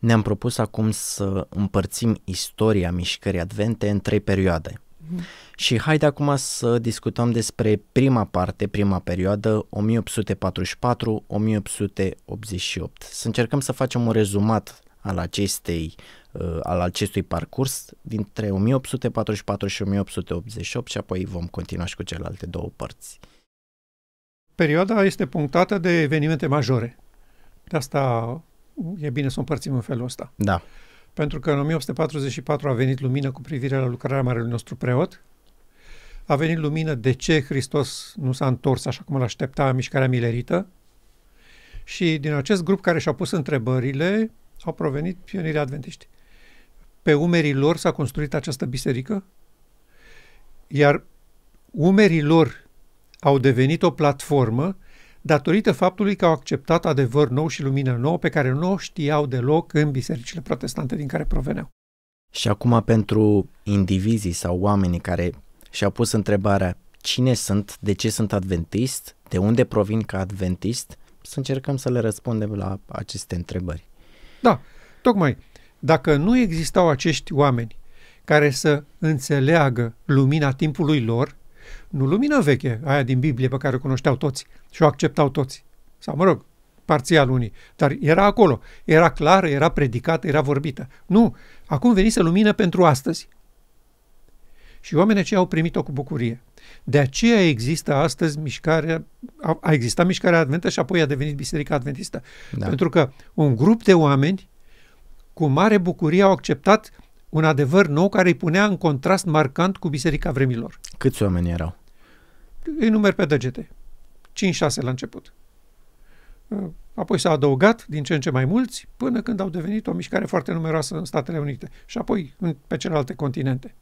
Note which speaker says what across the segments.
Speaker 1: ne-am propus acum să împărțim istoria mișcării advente în trei perioade. Mm-hmm. Și haide acum să discutăm despre prima parte, prima perioadă, 1844-1888. Să încercăm să facem un rezumat al, acestei, uh, al acestui parcurs dintre 1844 și 1888 și apoi vom continua și cu celelalte două părți.
Speaker 2: Perioada este punctată de evenimente majore. De asta e bine să o împărțim în felul ăsta. Da. Pentru că în 1844 a venit lumină cu privire la lucrarea marelui nostru preot. A venit lumină de ce Hristos nu s-a întors așa cum îl aștepta mișcarea milerită. Și din acest grup care și-a pus întrebările au provenit pionirii adventiști. Pe umerii lor s-a construit această biserică, iar umerii lor au devenit o platformă datorită faptului că au acceptat adevăr nou și lumină nouă pe care nu o știau deloc în bisericile protestante din care proveneau.
Speaker 1: Și acum pentru indivizii sau oamenii care și-au pus întrebarea cine sunt, de ce sunt adventist, de unde provin ca adventist, să încercăm să le răspundem la aceste întrebări.
Speaker 2: Da, tocmai. Dacă nu existau acești oameni care să înțeleagă lumina timpului lor, nu lumină veche, aia din Biblie pe care o cunoșteau toți și o acceptau toți. Sau, mă rog, parțial unii, dar era acolo, era clară, era predicată, era vorbită. Nu, acum venise lumină pentru astăzi. Și oamenii aceia au primit-o cu bucurie. De aceea există astăzi mișcarea, a existat mișcarea adventă și apoi a devenit biserica adventistă. Da. Pentru că un grup de oameni cu mare bucurie au acceptat un adevăr nou care îi punea în contrast marcant cu biserica vremilor.
Speaker 1: Câți oameni erau?
Speaker 2: îi numeri pe degete. 5-6 la început. Uh, apoi s-a adăugat din ce în ce mai mulți, până când au devenit o mișcare foarte numeroasă în Statele Unite și apoi pe celelalte continente.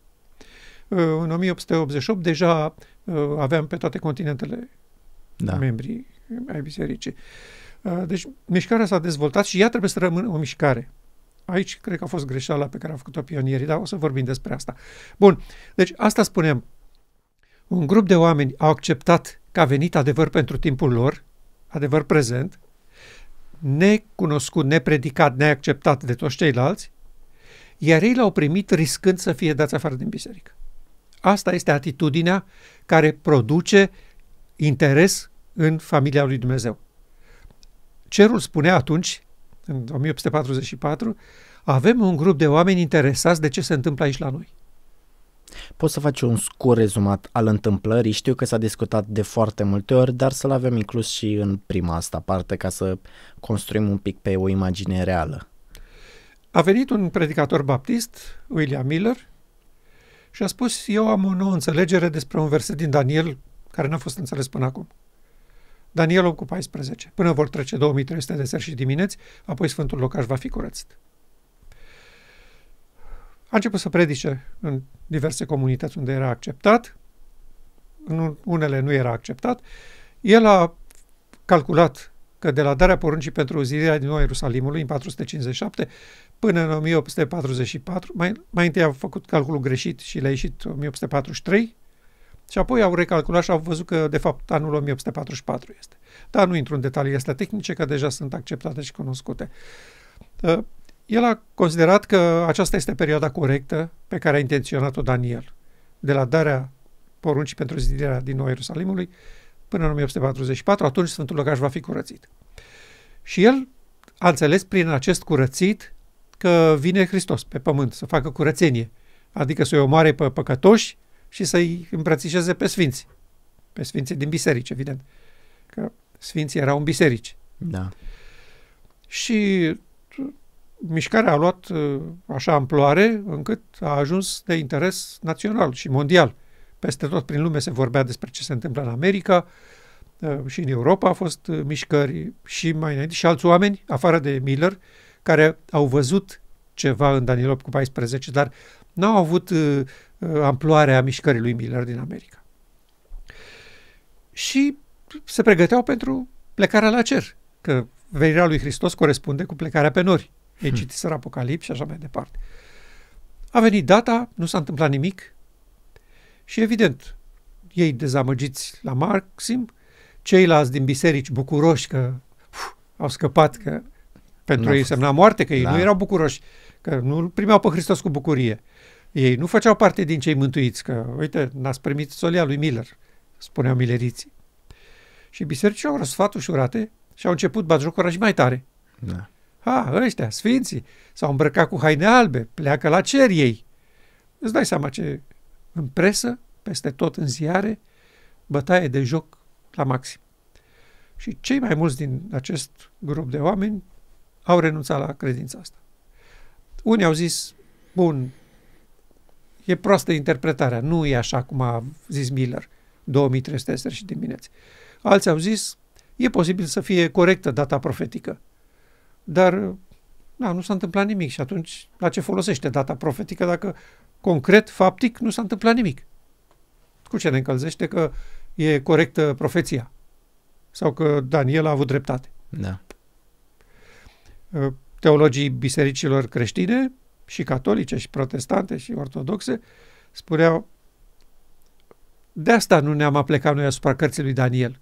Speaker 2: Uh, în 1888 deja uh, aveam pe toate continentele
Speaker 1: da. membrii
Speaker 2: ai bisericii. Deci mișcarea s-a dezvoltat și ea trebuie să rămână o mișcare. Aici cred că a fost greșeala pe care a făcut-o pionierii, dar o să vorbim despre asta. Bun, deci asta spuneam. Un grup de oameni au acceptat că a venit adevăr pentru timpul lor, adevăr prezent, necunoscut, nepredicat, neacceptat de toți ceilalți, iar ei l-au primit riscând să fie dați afară din biserică. Asta este atitudinea care produce interes în familia lui Dumnezeu. Cerul spunea atunci, în 1844, avem un grup de oameni interesați de ce se întâmplă aici la noi.
Speaker 1: Poți să faci un scurt rezumat al întâmplării, știu că s-a discutat de foarte multe ori, dar să-l avem inclus și în prima asta parte ca să construim un pic pe o imagine reală.
Speaker 2: A venit un predicator baptist, William Miller, și a spus, eu am o nouă înțelegere despre un verset din Daniel care n-a fost înțeles până acum. Daniel 8 cu 14. Până vor trece 2300 de seri și dimineți, apoi Sfântul Locaș va fi curățit. A început să predice în diverse comunități unde era acceptat, în unele nu era acceptat. El a calculat că de la darea poruncii pentru zidirea din nou Ierusalimului în 457 până în 1844, mai, mai întâi au făcut calculul greșit și le-a ieșit 1843 și apoi au recalculat și au văzut că de fapt anul 1844 este. Dar nu intru în detalii astea tehnice, că deja sunt acceptate și cunoscute. Ă, el a considerat că aceasta este perioada corectă pe care a intenționat-o Daniel, de la darea poruncii pentru zidirea din nou Ierusalimului până în 1844, atunci Sfântul locaș va fi curățit. Și el a înțeles prin acest curățit că vine Hristos pe pământ să facă curățenie, adică să-i omoare pe păcătoși și să-i îmbrățișeze pe sfinți, pe sfinții din biserici, evident, că sfinții erau în biserici. Da. Și mișcarea a luat uh, așa amploare încât a ajuns de interes național și mondial. Peste tot prin lume se vorbea despre ce se întâmplă în America uh, și în Europa a fost uh, mișcări și mai înainte și alți oameni, afară de Miller, care au văzut ceva în 8 cu 14, dar n-au avut amploarea mișcării lui Miller din America. Și se pregăteau pentru plecarea la cer, că venirea lui Hristos corespunde cu plecarea pe nori ei citiseră Apocalipsi și așa mai departe. A venit data, nu s-a întâmplat nimic și evident, ei dezamăgiți la maxim, ceilalți din biserici bucuroși că uf, au scăpat, că pentru ei semna moarte, că ei da. nu erau bucuroși, că nu primeau pe Hristos cu bucurie. Ei nu făceau parte din cei mântuiți, că uite, n-ați primit solia lui Miller, spuneau mileriții. Și bisericii au răsfat ușurate și au început batjocura și mai tare. Da. A, ah, ăștia, sfinții, s-au îmbrăcat cu haine albe, pleacă la cer ei. Îți dai seama ce în presă, peste tot în ziare, bătaie de joc la maxim. Și cei mai mulți din acest grup de oameni au renunțat la credința asta. Unii au zis, bun, e proastă interpretarea, nu e așa cum a zis Miller, 2300 și dimineți. Alții au zis, e posibil să fie corectă data profetică dar na, da, nu s-a întâmplat nimic și atunci la ce folosește data profetică dacă concret, faptic, nu s-a întâmplat nimic? Cu ce ne încălzește că e corectă profeția? Sau că Daniel a avut dreptate? Da. Ă, teologii bisericilor creștine și catolice și protestante și ortodoxe spuneau de asta nu ne-am aplecat noi asupra cărții lui Daniel.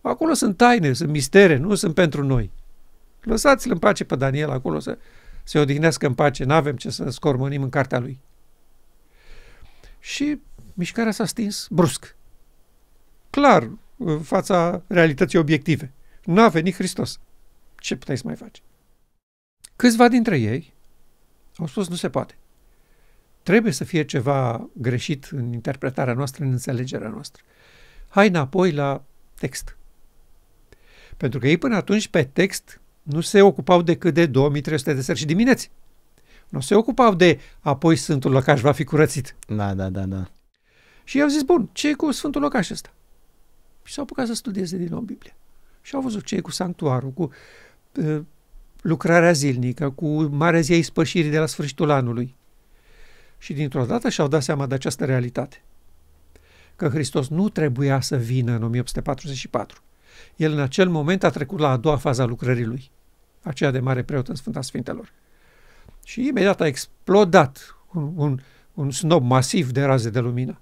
Speaker 2: Acolo sunt taine, sunt mistere, nu sunt pentru noi. Lăsați-l în pace pe Daniel acolo să se odihnească în pace, nu avem ce să scormonim în cartea lui. Și mișcarea s-a stins brusc. Clar, în fața realității obiective. Nu a venit Hristos. Ce puteai să mai faci? Câțiva dintre ei au spus nu se poate. Trebuie să fie ceva greșit în interpretarea noastră, în înțelegerea noastră. Hai înapoi la text. Pentru că ei până atunci pe text nu se ocupau decât de 2300 de seri și dimineți. Nu se ocupau de apoi Sfântul Locaș va fi curățit.
Speaker 1: Da, da, da, da.
Speaker 2: Și i-au zis, bun, ce e cu Sfântul Locaș ăsta? Și s-au apucat să studieze din nou Biblia. Și au văzut ce e cu sanctuarul, cu e, lucrarea zilnică, cu marea Zia ispășirii de la sfârșitul anului. Și dintr-o dată și-au dat seama de această realitate. Că Hristos nu trebuia să vină în 1844, el în acel moment a trecut la a doua fază a lucrării lui, aceea de mare preot în Sfânta Sfintelor. Și imediat a explodat un, un, un snob masiv de raze de lumină.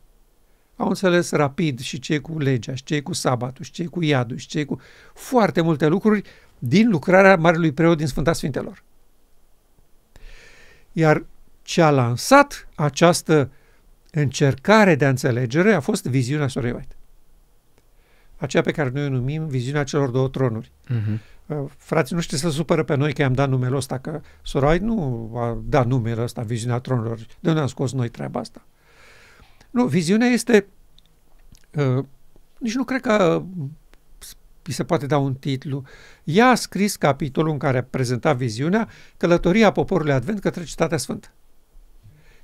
Speaker 2: Au înțeles rapid și ce cu legea, și ce cu sabatul, și ce cu iadul, și ce cu foarte multe lucruri din lucrarea Marelui Preot din Sfânta Sfintelor. Iar ce a lansat această încercare de înțelegere a fost viziunea Sorei White aceea pe care noi o numim viziunea celor două tronuri. Uh-huh. Frații noștri se supără pe noi că i-am dat numele ăsta, că Sorai nu a dat numele ăsta, viziunea tronurilor. De unde am scos noi treaba asta? Nu, viziunea este... Uh, nici nu cred că îi se poate da un titlu. Ea a scris capitolul în care a prezentat viziunea călătoria poporului Advent către Citatea Sfântă.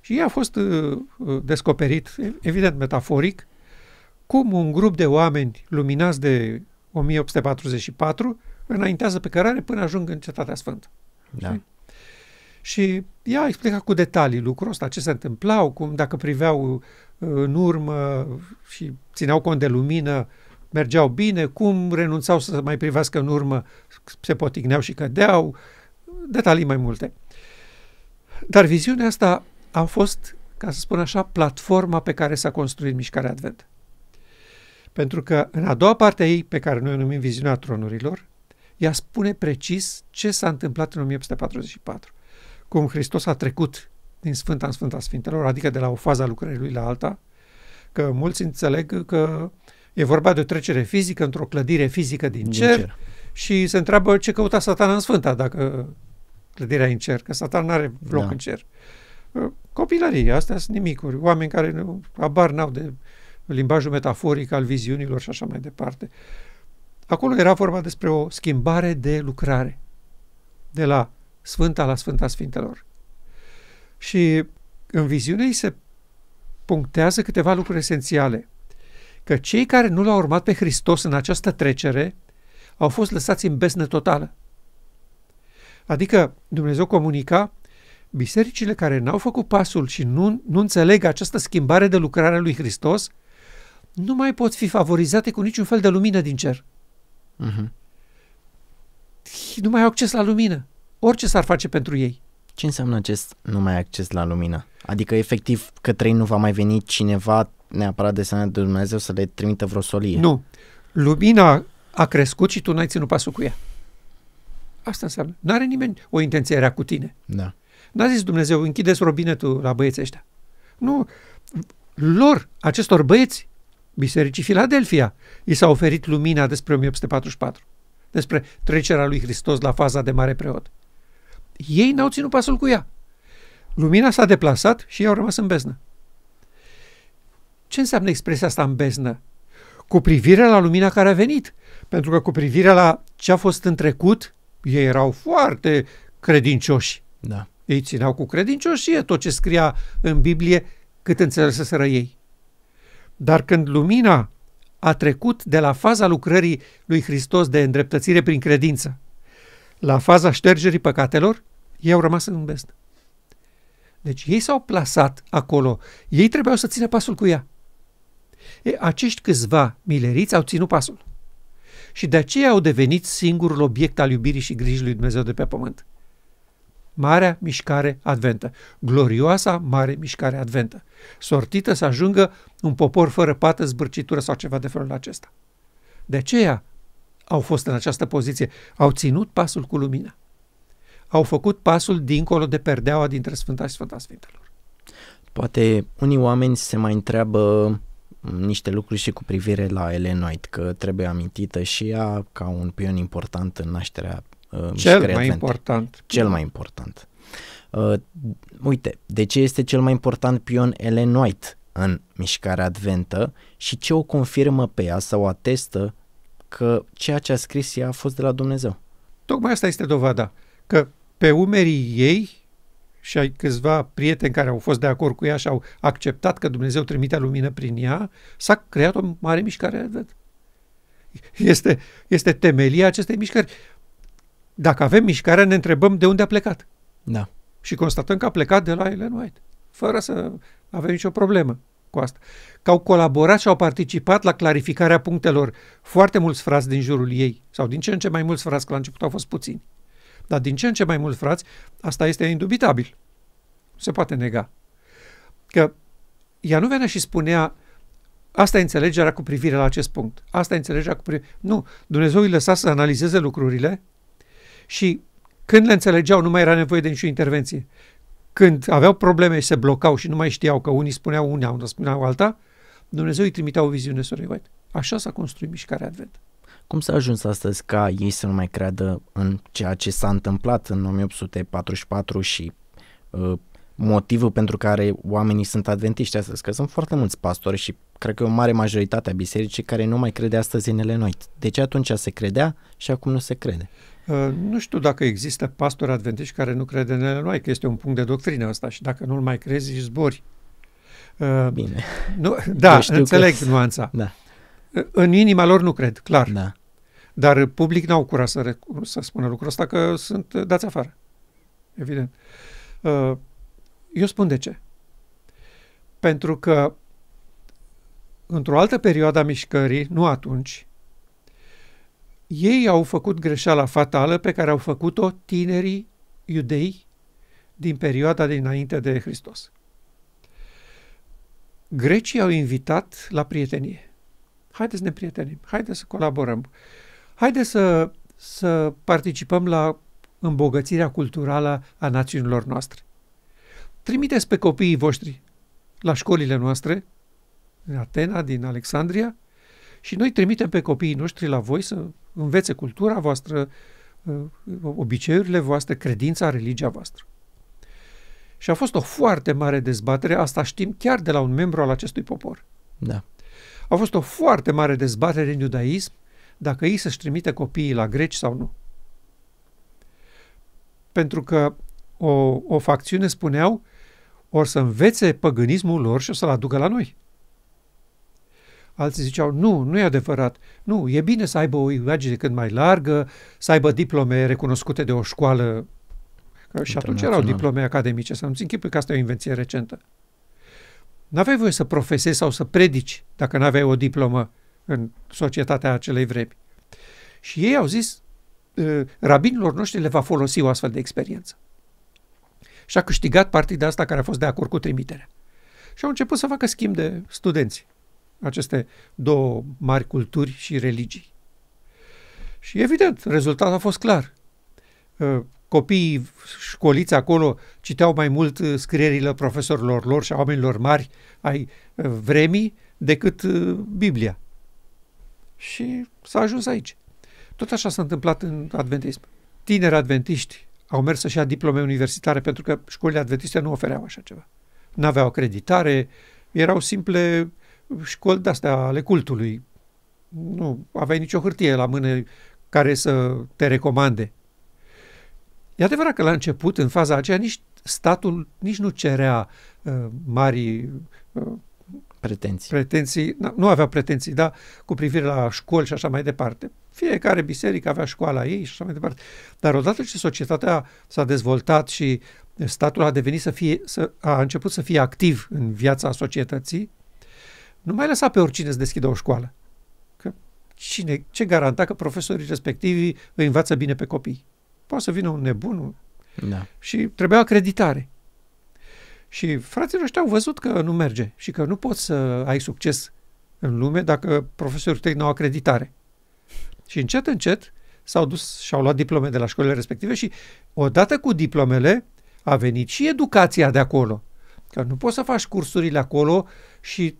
Speaker 2: Și ea a fost uh, uh descoperit, evident metaforic, cum un grup de oameni luminați de 1844 înaintează pe cărare până ajung în Cetatea Sfântă. Da. Și ea a explicat cu detalii lucrul ăsta, ce se întâmplau, cum dacă priveau uh, în urmă și țineau cont de lumină, mergeau bine, cum renunțau să mai privească în urmă, se potigneau și cădeau, detalii mai multe. Dar viziunea asta a fost, ca să spun așa, platforma pe care s-a construit mișcarea Advent. Pentru că în a doua parte a ei, pe care noi o numim viziunea tronurilor, ea spune precis ce s-a întâmplat în 1844. Cum Hristos a trecut din Sfânta în Sfânta Sfintelor, adică de la o fază a lucrării lui la alta, că mulți înțeleg că e vorba de o trecere fizică într-o clădire fizică din, din cer, cer și se întreabă ce căuta satana în Sfânta dacă clădirea e în cer, că satana nu are loc da. în cer. Copilărie, astea sunt nimicuri, oameni care nu, abar n-au de limbajul metaforic al viziunilor și așa mai departe. Acolo era vorba despre o schimbare de lucrare de la Sfânta la Sfânta Sfintelor. Și în viziune se punctează câteva lucruri esențiale. Că cei care nu l-au urmat pe Hristos în această trecere au fost lăsați în besnă totală. Adică Dumnezeu comunica bisericile care n-au făcut pasul și nu, nu înțeleg această schimbare de lucrare a lui Hristos – nu mai pot fi favorizate cu niciun fel de lumină din cer. Uh-huh. Nu mai au acces la lumină.
Speaker 1: Orice s-ar face pentru ei. Ce înseamnă acest nu mai acces la lumină? Adică efectiv către ei nu va mai veni cineva neapărat de sănătate de Dumnezeu să le trimită vreo solie. Nu. Lumina a crescut și tu n-ai ținut pasul cu ea. Asta înseamnă. N-are nimeni
Speaker 2: o intenție rea cu tine. Da. N-a zis Dumnezeu, închideți robinetul la băieții ăștia. Nu. Lor, acestor băieți, Bisericii Filadelfia i s-a oferit lumina despre 1844, despre trecerea lui Hristos la faza de mare preot. Ei n-au ținut pasul cu ea. Lumina s-a deplasat și ei au rămas în beznă. Ce înseamnă expresia asta în beznă? Cu privire la lumina care a venit. Pentru că cu privire la ce a fost în trecut, ei erau foarte credincioși. Da. Ei țineau cu credincioșie tot ce scria în Biblie cât înțeleseseră ei. Dar când lumina a trecut de la faza lucrării lui Hristos de îndreptățire prin credință la faza ștergerii păcatelor, ei au rămas în beznă. Deci ei s-au plasat acolo. Ei trebuiau să țină pasul cu ea. E, acești câțiva mileriți au ținut pasul. Și de aceea au devenit singurul obiect al iubirii și grijii lui Dumnezeu de pe pământ. Marea Mișcare Adventă, glorioasa Mare Mișcare Adventă, sortită să ajungă un popor fără pată, zbârcitură sau ceva de felul acesta. De aceea au fost în această poziție, au ținut pasul cu lumina. Au făcut pasul dincolo de perdeaua dintre Sfânta și Sfânta Sfintelor.
Speaker 1: Poate unii oameni se mai întreabă niște lucruri și cu privire la Ellen White, că trebuie amintită și ea ca un pion important în nașterea Uh, cel mai revente. important. Cel mai important. Uh, uite, de ce este cel mai important pion Ellen White în mișcarea adventă și ce o confirmă pe ea sau atestă că ceea ce a scris ea a fost de la Dumnezeu? Tocmai asta este dovada, că
Speaker 2: pe umerii ei și ai câțiva prieteni care au fost de acord cu ea și au acceptat că Dumnezeu trimitea lumină prin ea, s-a creat o mare mișcare adventă. Este, este temelia acestei mișcări. Dacă avem mișcarea, ne întrebăm de unde a plecat. Da. Și constatăm că a plecat de la Ellen White, fără să avem nicio problemă cu asta. Că au colaborat și au participat la clarificarea punctelor foarte mulți frați din jurul ei, sau din ce în ce mai mulți frați, că la început au fost puțini. Dar din ce în ce mai mulți frați, asta este indubitabil. se poate nega. Că ea nu venea și spunea asta e înțelegerea cu privire la acest punct, asta e înțelegerea cu privire... Nu, Dumnezeu îi lăsa să analizeze lucrurile și când le înțelegeau nu mai era nevoie de nicio intervenție. Când aveau probleme și se blocau și nu mai știau că unii spuneau unea, unul spuneau alta, Dumnezeu îi trimitea o viziune surreală. Așa s-a construit mișcarea Advent.
Speaker 1: Cum s-a ajuns astăzi ca ei să nu mai creadă în ceea ce s-a întâmplat în 1844 și uh, motivul pentru care oamenii sunt adventiști astăzi? Că sunt foarte mulți pastori și cred că o mare majoritate a bisericii care nu mai crede astăzi în ele noi. De ce atunci se credea și acum nu se crede?
Speaker 2: Uh, nu știu dacă există pastori adventiști care nu crede în ele noi, că este un punct de doctrină asta și dacă nu-l mai crezi, își zbori.
Speaker 1: Uh, Bine. Nu, da, deci înțeleg că... nuanța. Da.
Speaker 2: Uh, în inima lor nu cred, clar. Da. Dar public n-au curat să, rec- să spună lucrul ăsta că sunt dați afară. Evident. Eu spun de ce. Pentru că într-o altă perioadă a mișcării, nu atunci, ei au făcut greșeala fatală pe care au făcut-o tinerii iudei din perioada dinainte de Hristos. Grecii au invitat la prietenie. Haideți să ne prietenim, haideți să colaborăm, haideți să, să participăm la îmbogățirea culturală a națiunilor noastre. Trimiteți pe copiii voștri la școlile noastre, în Atena, din Alexandria, și noi trimitem pe copiii noștri la voi să învețe cultura voastră, uh, obiceiurile voastre, credința, religia voastră. Și a fost o foarte mare dezbatere, asta știm chiar de la un membru al acestui popor. Da. A fost o foarte mare dezbatere în iudaism dacă ei să-și trimite copiii la greci sau nu. Pentru că o, o facțiune spuneau ori să învețe păgânismul lor și o să-l aducă la noi. Alții ziceau, nu, nu e adevărat. Nu, e bine să aibă o imagine cât mai largă, să aibă diplome recunoscute de o școală. Și atunci erau diplome academice, să nu-ți închipui că asta e o invenție recentă. N-aveai voie să profesezi sau să predici dacă n-aveai o diplomă în societatea acelei vremi. Și ei au zis, ă, rabinilor noștri le va folosi o astfel de experiență. Și a câștigat partida asta care a fost de acord cu trimiterea. Și au început să facă schimb de studenți aceste două mari culturi și religii. Și evident, rezultatul a fost clar. Uh, copiii școliți acolo citeau mai mult uh, scrierile profesorilor lor și a oamenilor mari ai uh, vremii decât Biblia. Și s-a ajuns aici. Tot așa s-a întâmplat în adventism. Tineri adventiști au mers să-și ia diplome universitare pentru că școlile adventiste nu ofereau așa ceva. N-aveau acreditare, erau simple școli de-astea ale cultului. Nu aveai nicio hârtie la mână care să te recomande. E adevărat că la început, în faza aceea, nici statul nici nu cerea uh, mari uh, pretenții. pretenții nu avea pretenții, da, cu privire la școli și așa mai departe. Fiecare biserică avea școala ei și așa mai departe. Dar odată ce societatea s-a dezvoltat și statul a devenit să fie, să, a început să fie activ în viața societății, nu mai lăsa pe oricine să deschidă o școală. Că cine, ce garanta că profesorii respectivi îi învață bine pe copii? Poate să vină un nebun da. și trebuia acreditare. Și frații ăștia au văzut că nu merge și că nu poți să ai succes în lume dacă profesorii tăi nu au acreditare. Și încet, încet s-au dus și au luat diplome de la școlile respective și odată cu diplomele a venit și educația de acolo. Că nu poți să faci cursurile acolo și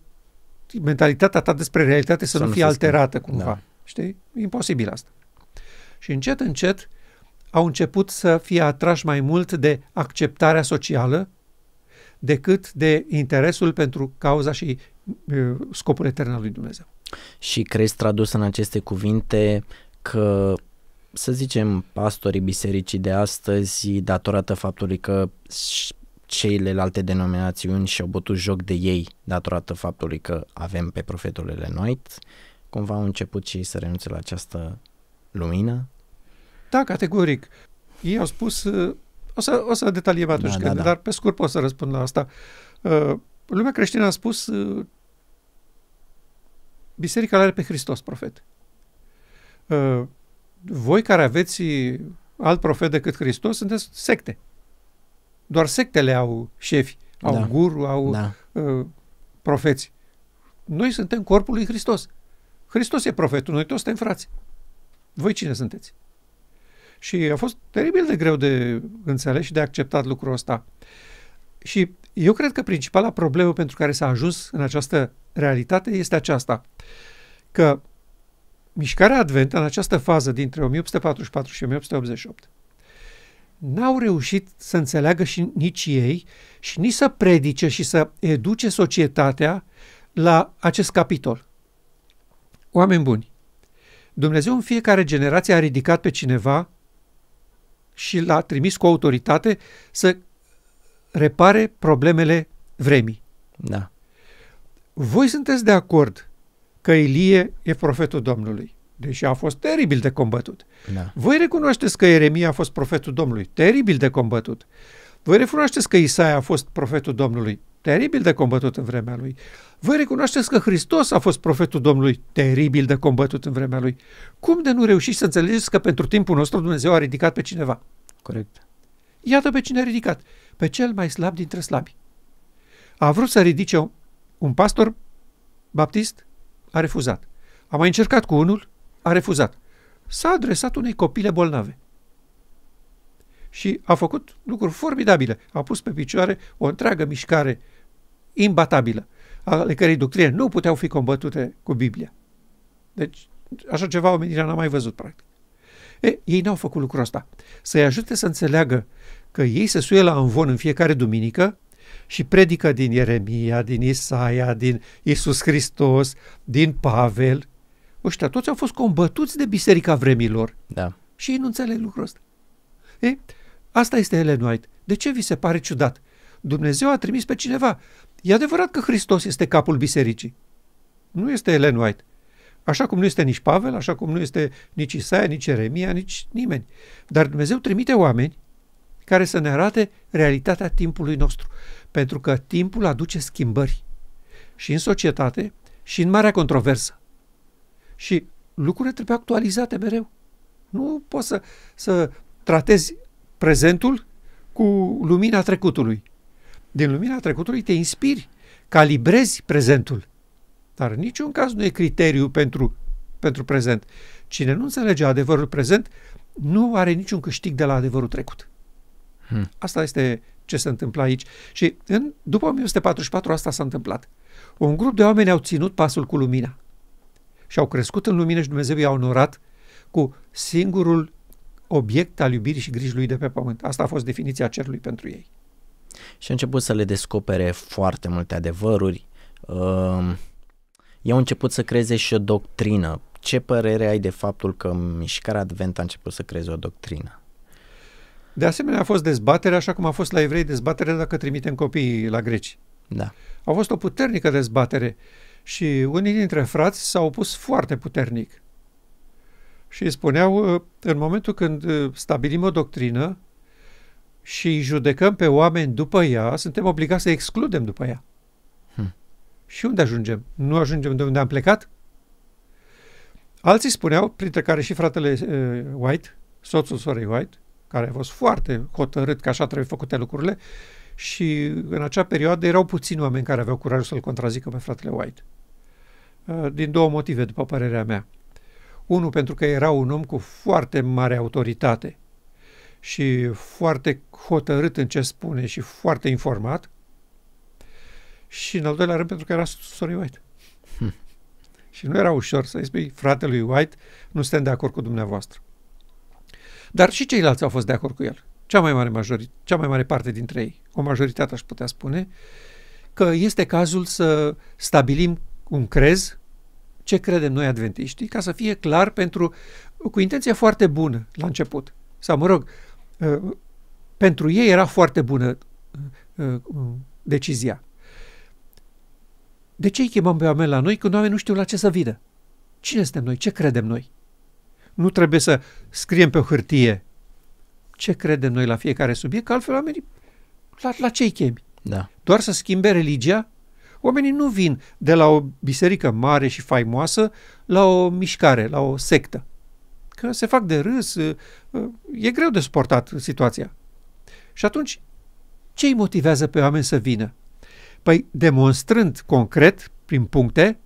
Speaker 2: mentalitatea ta despre realitate să, să nu, nu fie alterată schimb. cumva. Da. Știi? E imposibil asta. Și încet, încet au început să fie atrași mai mult de acceptarea socială decât de interesul pentru cauza și uh, scopul etern al lui Dumnezeu.
Speaker 1: Și crezi tradus în aceste cuvinte că să zicem, pastorii bisericii de astăzi, datorată faptului că celelalte denominațiuni și-au bătut joc de ei datorată faptului că avem pe profetul Elenoit, cumva au început și ei să renunțe la această lumină?
Speaker 2: Da, categoric. Ei au spus, uh, o să, o să detaliem atunci da, da când, da, da. dar pe scurt pot să răspund la asta. Uh, lumea creștină a spus uh, biserica are pe Hristos profet. Voi care aveți alt profet decât Hristos sunteți secte. Doar sectele au șefi, au da. guru, au da. uh, profeți. Noi suntem corpul lui Hristos. Hristos e profetul, noi toți suntem frați. Voi cine sunteți? Și a fost teribil de greu de înțeles și de acceptat lucrul ăsta. Și eu cred că principala problemă pentru care s-a ajuns în această realitate este aceasta, că mișcarea adventă în această fază dintre 1844 și 1888 n-au reușit să înțeleagă și nici ei și nici să predice și să educe societatea la acest capitol. Oameni buni, Dumnezeu în fiecare generație a ridicat pe cineva și l-a trimis cu autoritate să repare problemele vremii. Da. Voi sunteți de acord că Ilie e profetul Domnului deși a fost teribil de combătut. Da. Voi recunoașteți că Ieremia a fost profetul Domnului, teribil de combătut. Voi recunoașteți că Isaia a fost profetul Domnului, teribil de combătut în vremea lui. Voi recunoașteți că Hristos a fost profetul Domnului, teribil de combătut în vremea lui. Cum de nu reușiți să înțelegeți că pentru timpul nostru Dumnezeu a ridicat pe cineva? Corect. Iată pe cine a ridicat, pe cel mai slab dintre slabi. A vrut să ridice un pastor baptist, a refuzat. A mai încercat cu unul, a refuzat. S-a adresat unei copile bolnave. Și a făcut lucruri formidabile. A pus pe picioare o întreagă mișcare imbatabilă, ale cărei doctrine nu puteau fi combătute cu Biblia. Deci, așa ceva omenirea n-a mai văzut, practic. E, ei n-au făcut lucrul ăsta. Să-i ajute să înțeleagă că ei se suie la învon în fiecare duminică și predică din Ieremia, din Isaia, din Isus Hristos, din Pavel, ăștia toți au fost combătuți de biserica vremilor. Da. Și ei nu înțeleg lucrul ăsta. E? Asta este Helen White. De ce vi se pare ciudat? Dumnezeu a trimis pe cineva. E adevărat că Hristos este capul bisericii. Nu este Helen White. Așa cum nu este nici Pavel, așa cum nu este nici Isaia, nici Eremia, nici nimeni. Dar Dumnezeu trimite oameni care să ne arate realitatea timpului nostru. Pentru că timpul aduce schimbări. Și în societate, și în marea controversă. Și lucrurile trebuie actualizate mereu. Nu poți să, să tratezi prezentul cu lumina trecutului. Din lumina trecutului te inspiri, calibrezi prezentul. Dar în niciun caz nu e criteriu pentru, pentru prezent. Cine nu înțelege adevărul prezent nu are niciun câștig de la adevărul trecut. Hmm. Asta este ce se întâmplă aici. Și în, după 1944 asta s-a întâmplat. Un grup de oameni au ținut pasul cu lumina și au crescut în lumină și Dumnezeu i-a onorat cu singurul obiect al iubirii și grijii lui de pe pământ. Asta a fost definiția cerului pentru ei.
Speaker 1: Și a început să le descopere foarte multe adevăruri. Uh, i-au început să creeze și o doctrină. Ce părere ai de faptul că mișcarea Advent a început să creeze o doctrină?
Speaker 2: De asemenea, a fost dezbatere, așa cum a fost la evrei dezbatere dacă trimitem copiii la greci. Da. A fost o puternică dezbatere. Uh, și unii dintre frați s-au opus foarte puternic. Și spuneau, ă, în momentul când ă, stabilim o doctrină și judecăm pe oameni după ea, suntem obligați să excludem după ea. Hmm. Și unde ajungem? Nu ajungem de unde am plecat? Alții spuneau, printre care și fratele ă, White, soțul sorei White, care a fost foarte hotărât că așa trebuie făcute lucrurile, și în acea perioadă erau puțini oameni care aveau curajul să-l contrazică pe fratele White. Eh, din două motive, după părerea mea. Unul, pentru că era un om cu foarte mare autoritate și foarte hotărât în ce spune și foarte informat. Și, în al doilea rând, pentru că era sorii White. Hmm. Și nu era ușor să-i spui fratelui White, nu suntem de acord cu dumneavoastră. Dar și ceilalți au fost de acord cu el. Cea mai mare, majori, cea mai mare parte dintre ei, o majoritate aș putea spune, că este cazul să stabilim un crez, ce credem noi adventiștii, ca să fie clar pentru, cu intenție foarte bună la început. Sau, mă rog, uh, pentru ei era foarte bună uh, uh, decizia. De ce îi chemăm pe oameni la noi când oamenii nu știu la ce să vină? Cine suntem noi? Ce credem noi? Nu trebuie să scriem pe o hârtie ce credem noi la fiecare subiect, că altfel oamenii, la, la ce îi chemi? Da. Doar să schimbe religia Oamenii nu vin de la o biserică mare și faimoasă la o mișcare, la o sectă. Că se fac de râs, e greu de suportat situația. Și atunci, ce îi motivează pe oameni să vină? Păi demonstrând concret, prin puncte,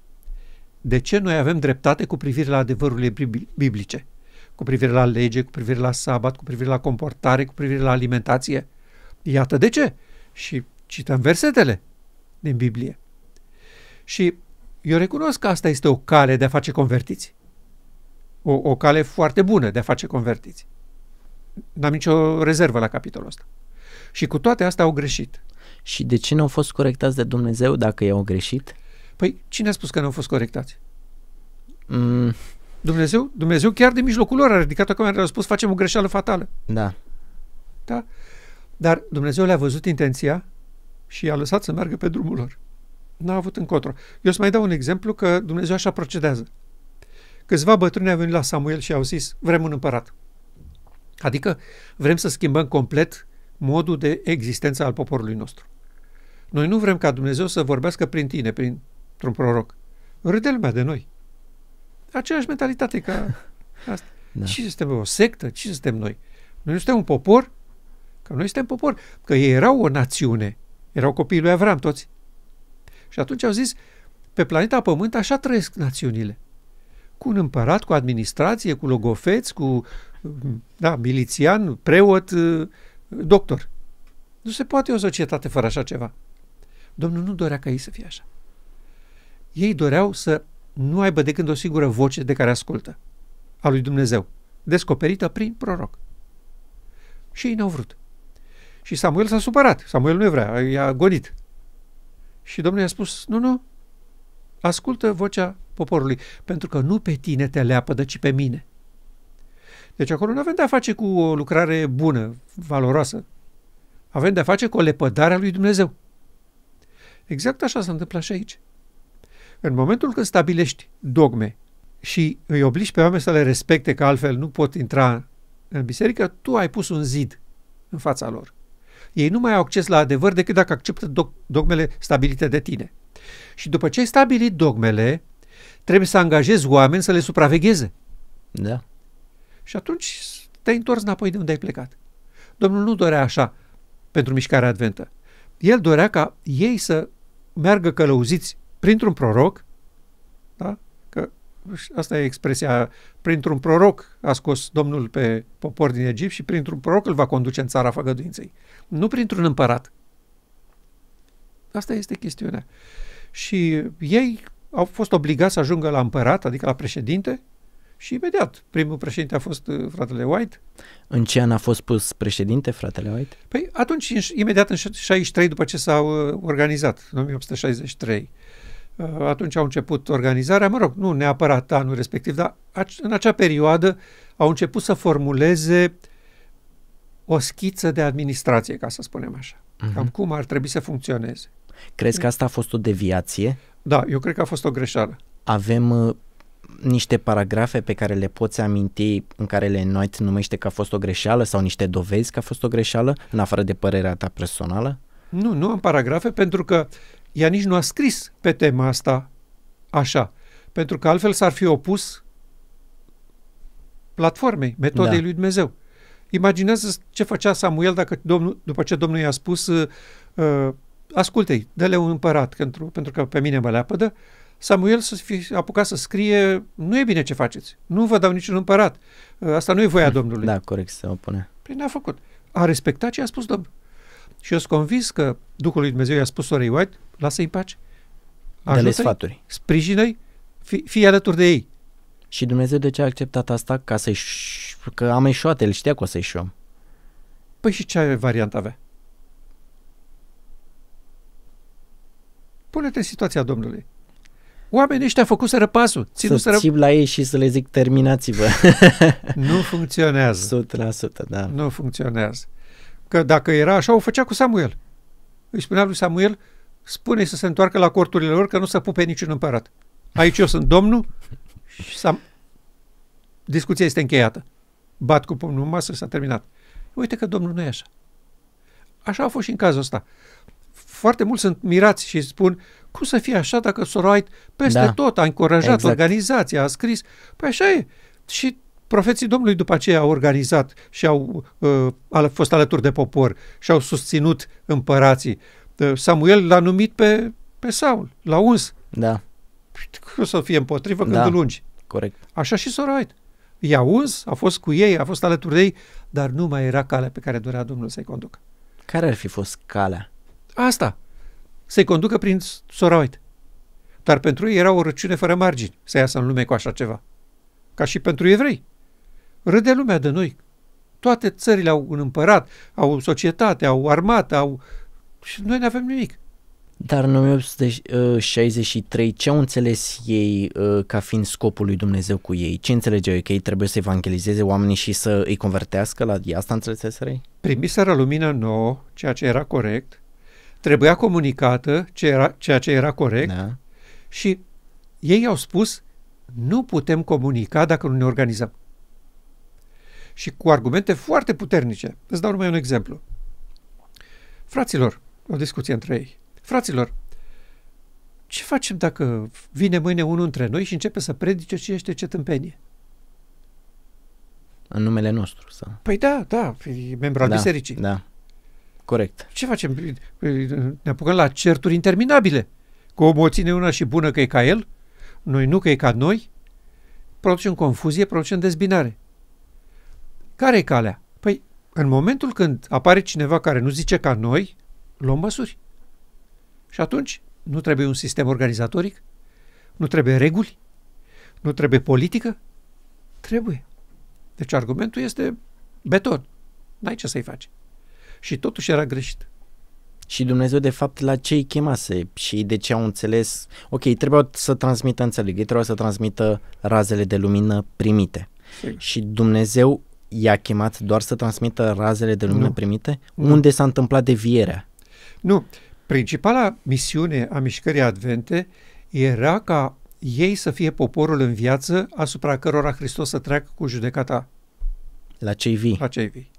Speaker 2: de ce noi avem dreptate cu privire la adevărurile biblice, cu privire la lege, cu privire la sabat, cu privire la comportare, cu privire la alimentație. Iată de ce. Și cităm versetele din Biblie. Și eu recunosc că asta este o cale de a face convertiți. O, o cale foarte bună de a face convertiți. N-am nicio rezervă la capitolul ăsta. Și cu toate astea au greșit. Și de ce nu au fost corectați de Dumnezeu dacă i-au greșit? Păi cine a spus că nu au fost corectați? Mm. Dumnezeu? Dumnezeu chiar de mijlocul lor a ridicat o că a spus facem o greșeală fatală. Da. Da? Dar Dumnezeu le-a văzut intenția și i-a lăsat să meargă pe drumul lor n-a avut încotro. Eu să mai dau un exemplu că Dumnezeu așa procedează. Câțiva bătrâni au venit la Samuel și au zis, vrem un împărat. Adică vrem să schimbăm complet modul de existență al poporului nostru. Noi nu vrem ca Dumnezeu să vorbească prin tine, prin un proroc. Râde lumea de noi. Aceeași mentalitate ca asta. Da. Ce suntem o sectă? Ce suntem noi? Noi nu suntem un popor? Că noi suntem popor. Că ei erau o națiune. Erau copiii lui Avram toți. Și atunci au zis, pe planeta Pământ așa trăiesc națiunile. Cu un împărat, cu administrație, cu logofeți, cu da, milițian, preot, doctor. Nu se poate o societate fără așa ceva. Domnul nu dorea ca ei să fie așa. Ei doreau să nu aibă decât o singură voce de care ascultă, a lui Dumnezeu, descoperită prin proroc. Și ei n-au vrut. Și Samuel s-a supărat. Samuel nu e vrea, i-a gonit. Și Domnul i-a spus, nu, nu, ascultă vocea poporului, pentru că nu pe tine te leapădă, ci pe mine. Deci acolo nu avem de-a face cu o lucrare bună, valoroasă. Avem de-a face cu o lepădare a lui Dumnezeu. Exact așa s-a întâmplat și aici. În momentul când stabilești dogme și îi obliști pe oameni să le respecte, că altfel nu pot intra în biserică, tu ai pus un zid în fața lor. Ei nu mai au acces la adevăr decât dacă acceptă dogmele stabilite de tine. Și după ce ai stabilit dogmele, trebuie să angajezi oameni să le supravegheze. Da. Și atunci te-ai întors înapoi de unde ai plecat. Domnul nu dorea așa pentru mișcarea adventă. El dorea ca ei să meargă călăuziți printr-un proroc asta e expresia, printr-un proroc a scos Domnul pe popor din Egipt și printr-un proroc îl va conduce în țara făgăduinței. Nu printr-un împărat. Asta este chestiunea. Și ei au fost obligați să ajungă la împărat, adică la președinte, și imediat, primul președinte a fost uh, fratele White.
Speaker 1: În ce an a fost pus președinte fratele White?
Speaker 2: Păi atunci, imediat în 63, după ce s-au uh, organizat, în 1863. Uh, atunci au început organizarea, mă rog, nu neapărat anul respectiv, dar în acea perioadă au început să formuleze o schiță de administrație, ca să spunem așa. Uh-huh. Cam cum ar trebui să funcționeze. Crezi că
Speaker 1: asta a fost o deviație? Da, eu cred că a fost o greșeală. Avem uh, niște paragrafe pe care le poți aminti în care le noi numește că a fost o greșeală sau niște dovezi că a fost o greșeală, în afară de părerea ta personală?
Speaker 2: Nu, nu am paragrafe pentru că ea nici nu a scris pe tema asta așa, pentru că altfel s-ar fi opus platformei, metodei da. lui Dumnezeu. Imaginează ce făcea Samuel dacă domnul, după ce Domnul i-a spus uh, uh ascultei, i dă-le un împărat pentru, pentru că pe mine mă leapădă, Samuel să fi apucat să scrie nu e bine ce faceți, nu vă dau niciun împărat, ă, asta nu e voia da, Domnului. Da, corect, se opune. Păi n-a făcut. A respectat ce a spus Domnul. Și eu sunt convins că Duhul lui Dumnezeu i-a spus sorei White, lasă-i în pace.
Speaker 1: Ajută-i, sfaturi. sprijină-i, fi, fii alături de ei. Și Dumnezeu de ce a acceptat asta? Ca să-i că am eșuat, el știa că o să eșuăm. Păi și ce variantă avea? Pune-te în situația
Speaker 2: Domnului. Oamenii ăștia au făcut Să țip
Speaker 1: la ei și să le zic terminați-vă.
Speaker 2: nu funcționează. 100%, da. Nu funcționează că dacă era așa, o făcea cu Samuel. Îi spunea lui Samuel, spune să se întoarcă la corturile lor, că nu să pupe niciun împărat. Aici eu sunt domnul și Sam... discuția este încheiată. Bat cu pumnul în masă, s-a terminat. Uite că domnul nu e așa. Așa a fost și în cazul ăsta. Foarte mulți sunt mirați și spun, cum să fie așa dacă Soroait peste da. tot a încurajat exact. organizația, a scris, păi așa e. Și Profeții Domnului după aceea au organizat și au uh, fost alături de popor și au susținut împărații. Samuel l-a numit pe, pe Saul, l-a
Speaker 1: uns. Da.
Speaker 2: O să fie împotrivă când da. îl ungi. Corect. Așa și Sorait. I-a uns, a fost cu ei, a fost alături de ei, dar nu mai era calea pe care dorea Domnul să-i conducă. Care ar fi fost calea? Asta. Să-i conducă prin Sorait. Dar pentru ei era o răciune fără margini să iasă în lume cu așa ceva. Ca și pentru evrei. Râde lumea de noi. Toate țările au un împărat, au societate, au armată, au... și noi nu avem nimic.
Speaker 1: Dar în 1863 uh, ce au înțeles ei uh, ca fiind scopul lui Dumnezeu cu ei? Ce înțelegeau ei? Că ei trebuie să evangelizeze oamenii și să îi convertească la asta înțeleseseră ei? Primiseră lumină
Speaker 2: nouă, ceea ce era corect, trebuia comunicată ce era, ceea ce era corect da. și ei au spus nu putem comunica dacă nu ne organizăm și cu argumente foarte puternice. Îți dau numai un exemplu. Fraților, o discuție între ei. Fraților, ce facem dacă vine mâine unul între noi și începe să predice ce este ce tâmpenie?
Speaker 1: În numele nostru, sau?
Speaker 2: Păi da, da, e membru al da, bisericii.
Speaker 1: Da, corect.
Speaker 2: Ce facem? Ne apucăm la certuri interminabile. Cu omul ține una și bună că e ca el, noi nu că e ca noi, producem confuzie, producem dezbinare. Care e calea? Păi, în momentul când apare cineva care nu zice ca noi, luăm măsuri. Și atunci nu trebuie un sistem organizatoric, nu trebuie reguli, nu trebuie politică, trebuie.
Speaker 1: Deci argumentul este beton. N-ai ce să-i faci. Și totuși era greșit. Și Dumnezeu, de fapt, la ce îi chemase și de ce au înțeles? Ok, trebuie să transmită înțeleg, trebuie să transmită razele de lumină primite. Sim. Și Dumnezeu i-a chemat doar să transmită razele de lumină nu. primite? Nu. Unde s-a întâmplat devierea? Nu. Principala misiune a mișcării advente
Speaker 2: era ca ei să fie poporul în viață asupra cărora Hristos să treacă cu judecata. La cei vii. La cei vii.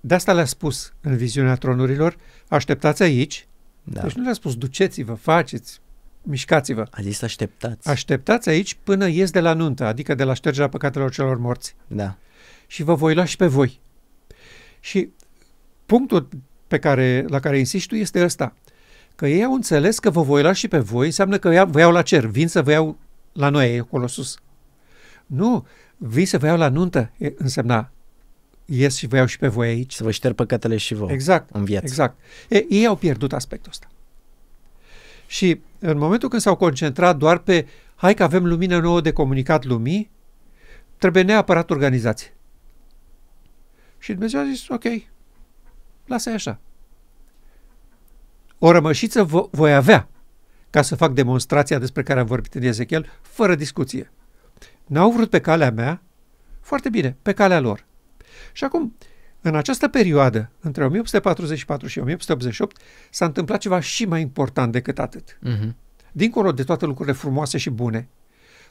Speaker 2: De asta le-a spus în viziunea tronurilor, așteptați aici. Da. Deci nu le-a spus duceți-vă, faceți, mișcați-vă. A zis așteptați. Așteptați aici până ies de la nuntă, adică de la ștergerea păcatelor celor morți. Da și vă voi lua și pe voi. Și punctul pe care, la care insist tu este ăsta, că ei au înțeles că vă voi lua și pe voi, înseamnă că vă iau la cer, vin să vă iau la noi, acolo sus. Nu, vin să vă iau la nuntă, însemna ies și vă iau și pe voi aici. Să vă șterg păcatele și voi. exact, în viață. Exact. E, ei au pierdut aspectul ăsta. Și în momentul când s-au concentrat doar pe hai că avem lumină nouă de comunicat lumii, trebuie neapărat organizație. Și Dumnezeu a zis, ok, lasă-i așa. O rămășiță vo- voi avea ca să fac demonstrația despre care am vorbit în Ezechiel, fără discuție. N-au vrut pe calea mea, foarte bine, pe calea lor. Și acum, în această perioadă, între 1844 și 1888, s-a întâmplat ceva și mai important decât atât. Uh-huh. Dincolo de toate lucrurile frumoase și bune,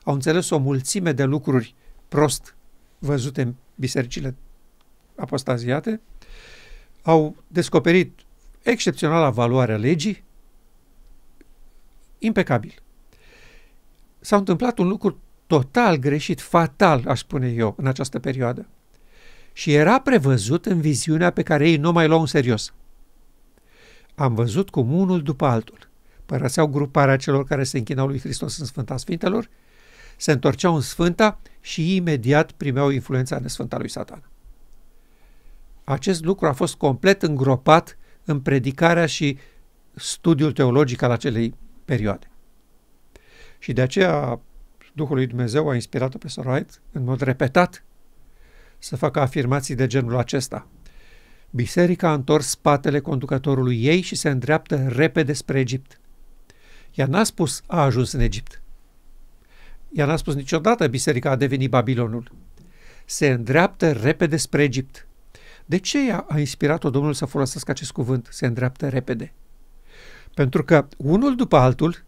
Speaker 2: au înțeles o mulțime de lucruri prost văzute în bisericile apostaziate, au descoperit excepționala valoare a legii, impecabil. S-a întâmplat un lucru total greșit, fatal, aș spune eu, în această perioadă. Și era prevăzut în viziunea pe care ei nu mai luau în serios. Am văzut cum unul după altul părăseau gruparea celor care se închinau lui Hristos în Sfânta Sfintelor, se întorceau în Sfânta și imediat primeau influența nesfânta lui Satan acest lucru a fost complet îngropat în predicarea și studiul teologic al acelei perioade. Și de aceea Duhul lui Dumnezeu a inspirat-o pe Sorait în mod repetat să facă afirmații de genul acesta. Biserica a întors spatele conducătorului ei și se îndreaptă repede spre Egipt. Ea n-a spus a ajuns în Egipt. Ea n-a spus niciodată biserica a devenit Babilonul. Se îndreaptă repede spre Egipt. De ce ea a inspirat-o Domnul să folosească acest cuvânt, se îndreaptă repede? Pentru că unul după altul,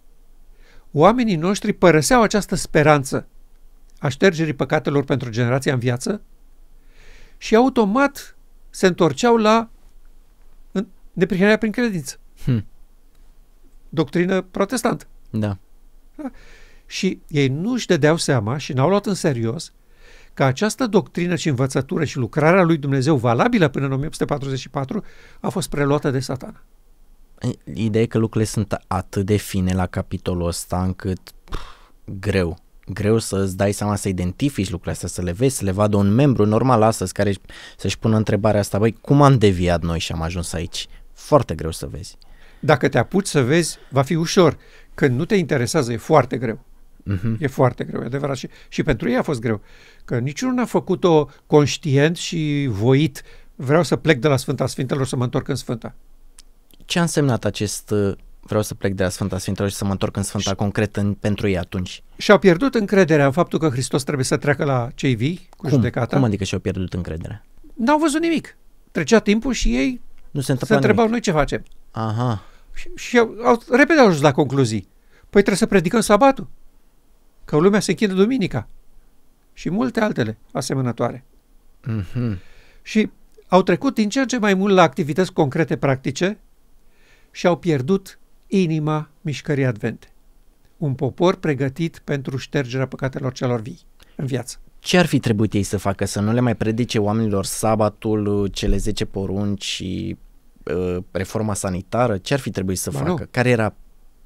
Speaker 2: oamenii noștri părăseau această speranță a ștergerii păcatelor pentru generația în viață și automat se întorceau la neprihănirea prin credință. Hmm. Doctrină protestantă. Da. da. Și ei nu își dădeau seama și n-au luat în serios ca această doctrină și învățătură și lucrarea lui Dumnezeu valabilă până în 1844 a fost preluată de satana.
Speaker 1: Ideea e că lucrurile sunt atât de fine la capitolul ăsta încât pff, greu greu să îți dai seama să identifici lucrurile astea, să le vezi, să le vadă un membru normal astăzi care să-și pună întrebarea asta, băi, cum am deviat noi și am ajuns aici? Foarte greu să vezi.
Speaker 2: Dacă te apuci să vezi, va fi ușor. Când nu te interesează, e foarte greu. Uh-huh. E foarte greu, e adevărat. Și, și pentru ei a fost greu. Că niciunul n-a făcut-o conștient și voit. Vreau să plec de la Sfânta Sfintelor să mă întorc în Sfânta.
Speaker 1: Ce a însemnat acest uh, vreau să plec de la Sfânta Sfintelor și să mă întorc în Sfânta și, concret în, pentru ei atunci?
Speaker 2: Și-au pierdut încrederea în faptul că Hristos trebuie să treacă la cei vii
Speaker 1: cu Cum? judecata. Cum adică și-au pierdut încrederea?
Speaker 2: N-au văzut nimic. Trecea timpul și ei nu se, se întrebau nimic. noi ce facem. Aha. Și, și au, repede au ajuns la concluzii. Păi trebuie să predicăm sabatul că lumea se închide duminica și multe altele asemănătoare. Mm-hmm. Și au trecut din ce în ce mai mult la activități concrete practice și au pierdut inima mișcării advente. Un popor pregătit pentru ștergerea păcatelor celor vii
Speaker 1: în viață. Ce ar fi trebuit ei să facă? Să nu le mai predice oamenilor sabatul, cele 10 porunci și uh, reforma sanitară? Ce ar fi trebuit să ba facă? Nu. Care era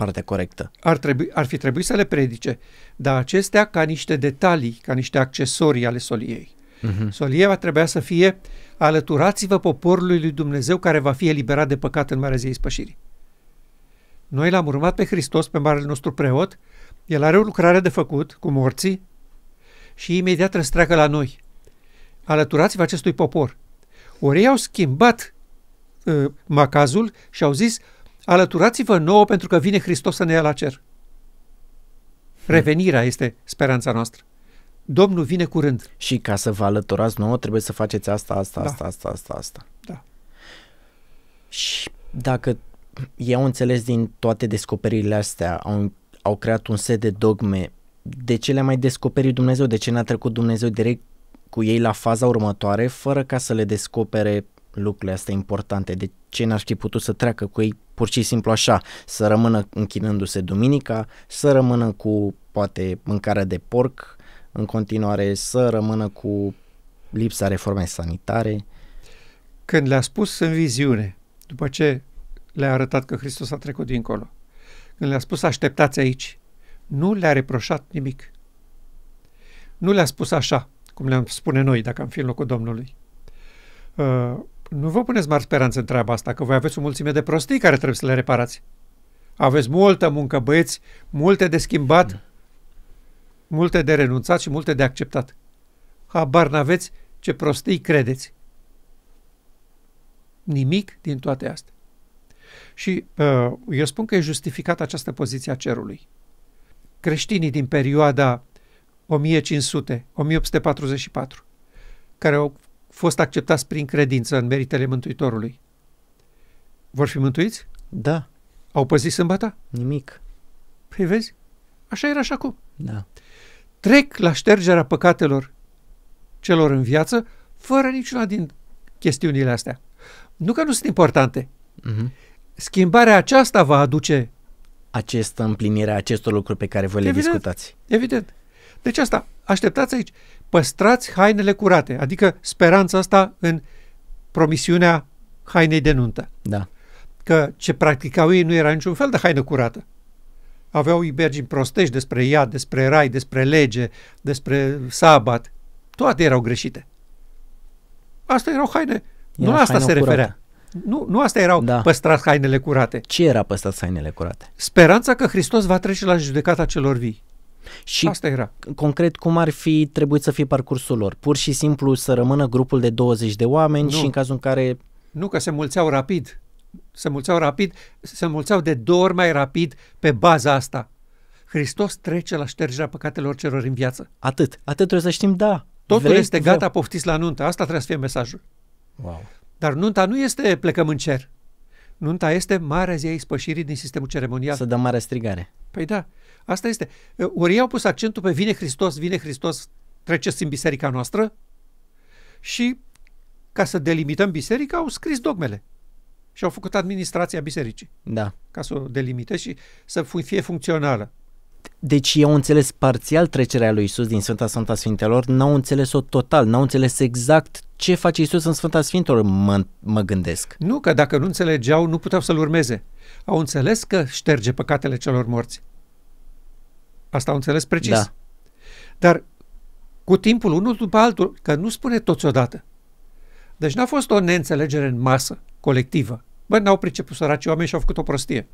Speaker 1: partea corectă. Ar,
Speaker 2: trebui, ar fi trebuit să le predice, dar acestea ca niște detalii, ca niște accesorii ale soliei. Uh-huh. Solia va trebuia să fie alăturați-vă poporului lui Dumnezeu care va fi eliberat de păcat în Marea Zi Spășirii. Noi l-am urmat pe Hristos, pe marele nostru preot, el are o lucrare de făcut cu morții și imediat răstreacă la noi. Alăturați-vă acestui popor. Ori ei au schimbat uh, macazul și au zis, alăturați-vă nouă pentru că vine Hristos să ne ia la cer. Revenirea este speranța noastră.
Speaker 1: Domnul vine curând. Și ca să vă alăturați nouă, trebuie să faceți asta, asta, da. asta, asta, asta, asta. Da. Și dacă ei au înțeles din toate descoperirile astea, au, au creat un set de dogme, de ce le-a mai descoperit Dumnezeu? De ce n-a trecut Dumnezeu direct cu ei la faza următoare, fără ca să le descopere lucrurile astea importante? De ce n-ar fi putut să treacă cu ei pur și simplu așa, să rămână închinându-se duminica, să rămână cu poate mâncarea de porc în continuare, să rămână cu lipsa reformei sanitare.
Speaker 2: Când le-a spus în viziune, după ce le-a arătat că Hristos a trecut dincolo, când le-a spus așteptați aici, nu le-a reproșat nimic. Nu le-a spus așa, cum le-am spune noi dacă am fi în locul Domnului. Uh, nu vă puneți mari speranțe în treaba asta, că voi aveți o mulțime de prostii care trebuie să le reparați. Aveți multă muncă, băieți, multe de schimbat, da. multe de renunțat și multe de acceptat. Habar n-aveți ce prostii credeți. Nimic din toate astea. Și uh, eu spun că e justificată această poziție a cerului. Creștinii din perioada 1500-1844, care au fost acceptați prin credință în meritele Mântuitorului, vor fi mântuiți? Da. Au păzit sâmbata? Nimic. Păi vezi, așa era și acum. Da. Trec la ștergerea păcatelor celor în viață fără niciuna din chestiunile astea. Nu că nu sunt importante. Uh-huh. Schimbarea aceasta va aduce această împlinire a acestor
Speaker 1: lucruri pe care voi le evident, discutați.
Speaker 2: Evident. Deci asta, așteptați aici păstrați hainele curate, adică speranța asta în promisiunea hainei de nuntă. Da. Că ce practicau ei nu era niciun fel de haină curată. Aveau ibergini prostești despre iad, despre rai, despre lege, despre sabat. Toate erau greșite. Asta erau haine. Era nu la asta se curată. referea. Nu, nu asta erau da. păstrați hainele curate. Ce era păstrat hainele curate? Speranța că Hristos va trece la
Speaker 1: judecata celor vii. Și Asta era. concret cum ar fi trebuit să fie parcursul lor? Pur și simplu să rămână grupul de 20 de oameni nu. și în cazul în care...
Speaker 2: Nu, că se mulțeau rapid. Se mulțeau rapid, se mulțeau de două ori mai rapid pe baza asta. Hristos trece la ștergerea păcatelor celor în viață. Atât.
Speaker 1: Atât trebuie să știm,
Speaker 2: da. Totul Vrei, este vreau. gata, poftiți la nuntă. Asta trebuie să fie mesajul. Wow. Dar nunta nu este plecăm în cer. Nunta este marea zi a ispășirii din sistemul ceremonial. Să dăm mare strigare. Păi da. Asta este. Ori ei au pus accentul pe vine Hristos, vine Hristos, treceți în biserica noastră și ca să delimităm biserica au scris dogmele și au făcut administrația bisericii. Da. Ca să o delimite și să fie funcțională.
Speaker 1: Deci eu au înțeles parțial trecerea lui Isus din Sfânta Sfânta Sfintelor, n-au înțeles-o total, n-au înțeles exact ce face Isus în Sfânta Sfintelor, mă, mă gândesc. Nu, că dacă
Speaker 2: nu înțelegeau, nu puteau să-L urmeze. Au înțeles că șterge păcatele celor morți. Asta au înțeles precis. Da. Dar cu timpul, unul după altul, că nu spune toți odată. Deci n-a fost o neînțelegere în masă, colectivă. Bă, n-au priceput săracii oameni și au făcut o prostie.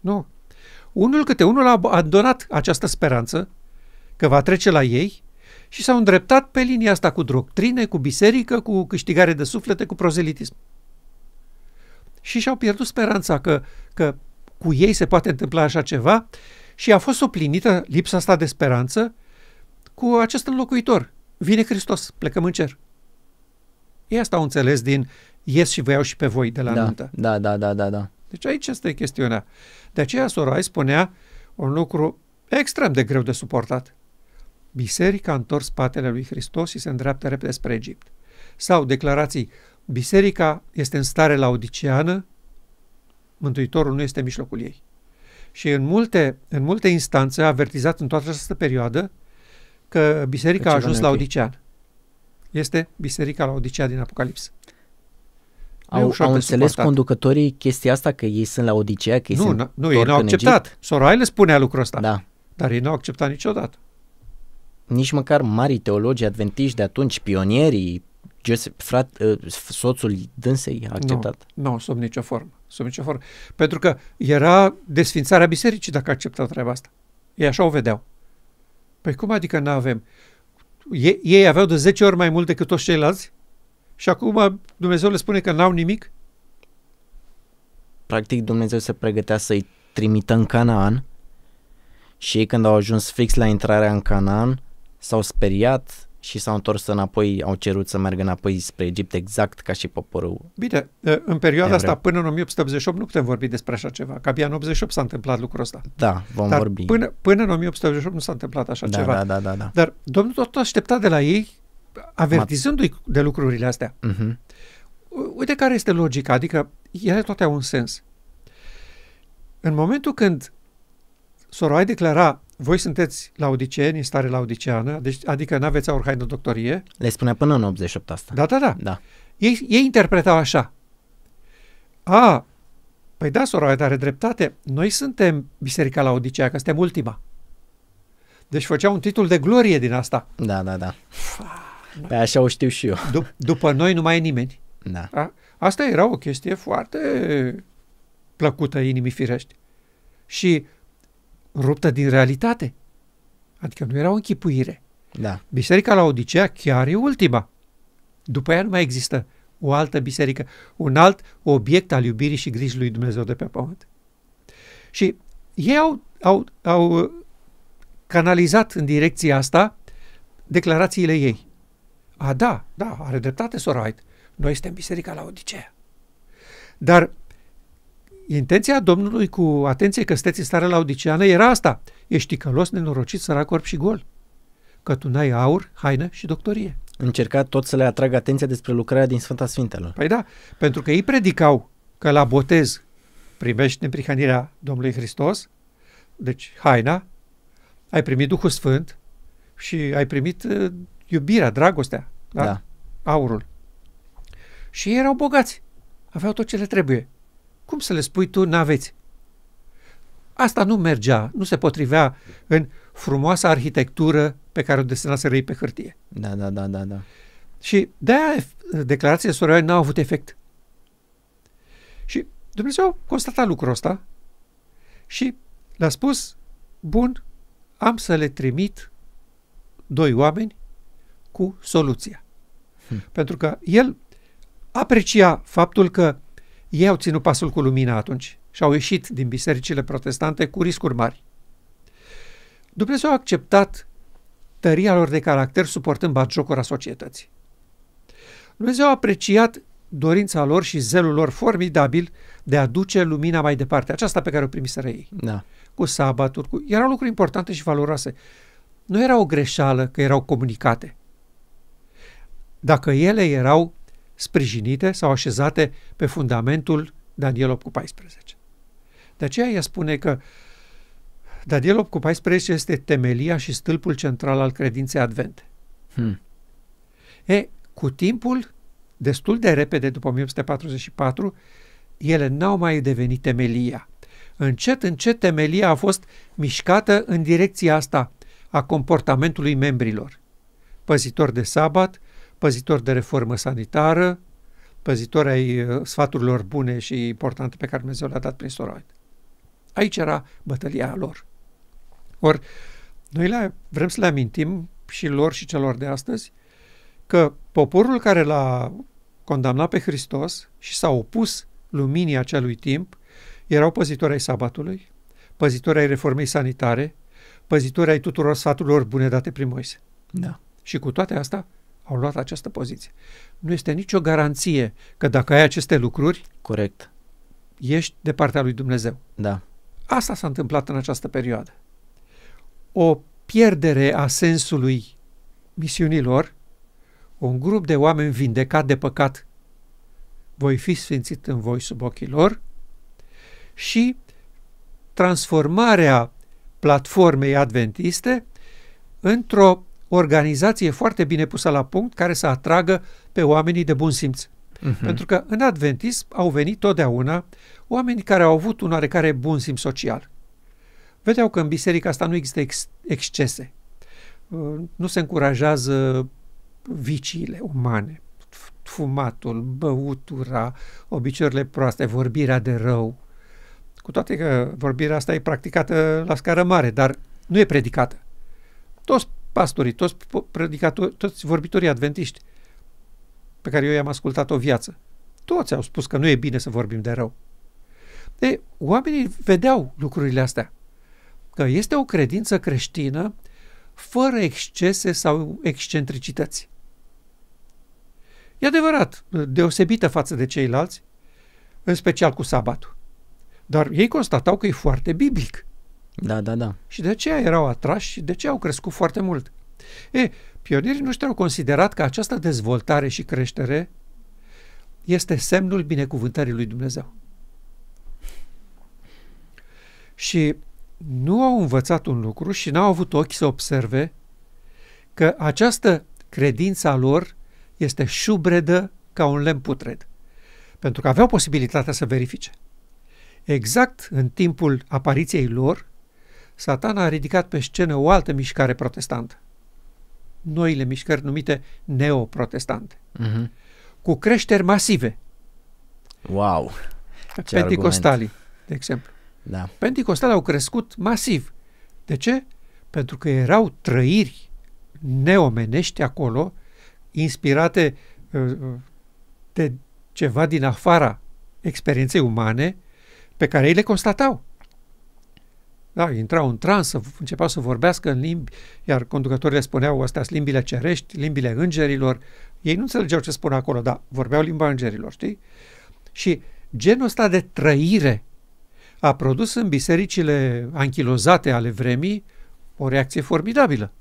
Speaker 2: Nu. Unul câte unul a donat această speranță că va trece la ei și s-au îndreptat pe linia asta cu doctrine, cu biserică, cu câștigare de suflete, cu prozelitism. Și și-au pierdut speranța că, că cu ei se poate întâmpla așa ceva și a fost suplinită lipsa asta de speranță cu acest înlocuitor. Vine Hristos, plecăm în cer. E asta au înțeles din ies și vă iau și pe voi de la da, nuntă.
Speaker 1: Da, da, da, da, da.
Speaker 2: Deci aici este chestiunea. De aceea Sorai spunea un lucru extrem de greu de suportat. Biserica a întors spatele lui Hristos și se îndreaptă repede spre Egipt. Sau declarații, biserica este în stare laodiceană, Mântuitorul nu este în mijlocul ei. Și în multe, în multe instanțe a avertizat în toată această perioadă că biserica a ajuns la Odicean. Este biserica la Odicea din Apocalipsă. Au, au înțeles suportat.
Speaker 1: conducătorii chestia asta că ei sunt la Odicea, că ei nu, sunt Nu, ei n-au acceptat. Sorai le spunea lucrul ăsta. Da. Dar ei n-au acceptat niciodată. Nici măcar mari teologi adventiști de atunci, pionierii, Joseph, frat, uh, soțul dânsei a acceptat. Nu, nu sub
Speaker 2: nicio formă formă. Pentru că era desfințarea bisericii dacă acceptau treaba asta. Ei așa o vedeau. Păi cum adică nu avem? Ei, ei aveau de 10 ori mai mult decât toți ceilalți și acum Dumnezeu le spune că n-au nimic?
Speaker 1: Practic Dumnezeu se pregătea să-i trimită în Canaan și ei când au ajuns fix la intrarea în Canaan s-au speriat, și s-au întors înapoi, au cerut să meargă înapoi spre Egipt, exact ca și poporul.
Speaker 2: Bine, în perioada asta, până în 1888, nu putem vorbi despre așa ceva, că abia în 88 s-a întâmplat lucrul ăsta. Da, vom Dar vorbi. Până, până în 1888 nu s-a întâmplat așa da, ceva. Da, da, da, da. Dar Domnul tot aștepta de la ei, avertizându-i de lucrurile astea. Uh-huh. Uite care este logica, adică ele toate au un sens. În momentul când Soroai declara voi sunteți laudiceeni, în stare laudiceană, da? deci, adică nu aveți aur haină doctorie.
Speaker 1: Le spunea până în 88 asta. Da, da, da. da.
Speaker 2: Ei, ei interpretau așa. A, păi da, soroare, dar are dreptate. Noi suntem Biserica Laodicea, că suntem ultima. Deci făcea un titlu de glorie din asta. Da, da, da.
Speaker 1: Pe păi așa o știu și eu. Dup-
Speaker 2: după noi nu mai e nimeni. Da. A? Asta era o chestie foarte plăcută inimii firești. Și ruptă din realitate. Adică nu era o închipuire. Da. Biserica la Odisea chiar e ultima. După ea nu mai există o altă biserică, un alt obiect al iubirii și grijii lui Dumnezeu de pe pământ. Și ei au, au, au uh, canalizat în direcția asta declarațiile ei. A, da, da, are dreptate Sorait. Noi suntem biserica la Odisea. Dar intenția Domnului cu atenție că steți în stare odiceană era asta. Ești ticălos, nenorocit, sărac, orb și gol. Că tu n-ai aur, haină și doctorie.
Speaker 1: Încerca tot să le atragă atenția despre lucrarea din Sfânta Sfintelor.
Speaker 2: Păi da, pentru că ei predicau că la botez primești neprihanirea Domnului Hristos, deci haina, ai primit Duhul Sfânt și ai primit uh, iubirea, dragostea, da? da? aurul. Și ei erau bogați, aveau tot ce le trebuie. Cum să le spui tu, n-aveți? Asta nu mergea, nu se potrivea în frumoasa arhitectură pe care o desenase răi pe hârtie.
Speaker 1: Da, da, da, da,
Speaker 2: da. Și de-aia declarațiile Soroian n-au avut efect. Și Dumnezeu a constatat lucrul ăsta și le-a spus, bun, am să le trimit doi oameni cu soluția. Hm. Pentru că el aprecia faptul că ei au ținut pasul cu lumina atunci și au ieșit din bisericile protestante cu riscuri mari. Dumnezeu a acceptat tăria lor de caracter suportând batjocura societății. Dumnezeu a apreciat dorința lor și zelul lor formidabil de a duce lumina mai departe, aceasta pe care o primiseră ei. Da. Cu sabaturi, cu... erau lucruri importante și valoroase. Nu era o greșeală că erau comunicate. Dacă ele erau sprijinite sau așezate pe fundamentul Daniel 8 cu 14. De aceea ea spune că Daniel 8 cu 14 este temelia și stâlpul central al credinței advente. Hmm. E, cu timpul, destul de repede după 1844, ele n-au mai devenit temelia. Încet, încet temelia a fost mișcată în direcția asta a comportamentului membrilor. Păzitor de sabat, păzitor de reformă sanitară, păzitor ai uh, sfaturilor bune și importante pe care Dumnezeu le-a dat prin Soroid. Aici era bătălia lor. Ori, noi le, vrem să le amintim și lor și celor de astăzi că poporul care l-a condamnat pe Hristos și s-a opus luminii acelui timp erau păzitori ai sabatului, păzitori ai reformei sanitare, păzitori ai tuturor sfaturilor bune date prin Moise. Da. Și cu toate astea, au luat această poziție. Nu este nicio garanție că dacă ai aceste lucruri, corect, ești de partea lui Dumnezeu. Da. Asta s-a întâmplat în această perioadă. O pierdere a sensului misiunilor, un grup de oameni vindecat de păcat, voi fi sfințit în voi sub ochii lor și transformarea platformei adventiste într-o o organizație foarte bine pusă la punct care să atragă pe oamenii de bun simț. Uh-huh. Pentru că în adventism au venit totdeauna oameni care au avut un oarecare bun simț social. Vedeau că în biserica asta nu există ex- excese. Uh, nu se încurajează viciile umane, fumatul, băutura, obiceiurile proaste, vorbirea de rău. Cu toate că vorbirea asta e practicată la scară mare, dar nu e predicată. Toți pastorii, toți predicatori, toți vorbitorii adventiști pe care eu i-am ascultat o viață. Toți au spus că nu e bine să vorbim de rău. De, oamenii vedeau lucrurile astea. Că este o credință creștină fără excese sau excentricități. E adevărat, deosebită față de ceilalți, în special cu sabatul. Dar ei constatau că e foarte biblic. Da, da, da. Și de aceea erau atrași și de aceea au crescut foarte mult. E, pionierii noștri au considerat că această dezvoltare și creștere este semnul binecuvântării lui Dumnezeu. Și nu au învățat un lucru și n-au avut ochi să observe că această credință a lor este șubredă ca un lemn putred. Pentru că aveau posibilitatea să verifice. Exact în timpul apariției lor, satana a ridicat pe scenă o altă mișcare protestantă. Noile mișcări numite neoprotestante. Uh-huh. Cu creșteri masive. Wow! Ce Pentecostalii, argument. de exemplu. Da. Pentecostalii au crescut masiv. De ce? Pentru că erau trăiri neomenești acolo, inspirate uh, uh, de ceva din afara experienței umane, pe care ei le constatau. Da, intrau în transă, începeau să vorbească în limbi, iar conducătorii spuneau, astea sunt limbile cerești, limbile îngerilor. Ei nu înțelegeau ce spun acolo, dar vorbeau limba îngerilor, știi? Și genul ăsta de trăire a produs în bisericile anchilozate ale vremii o reacție formidabilă.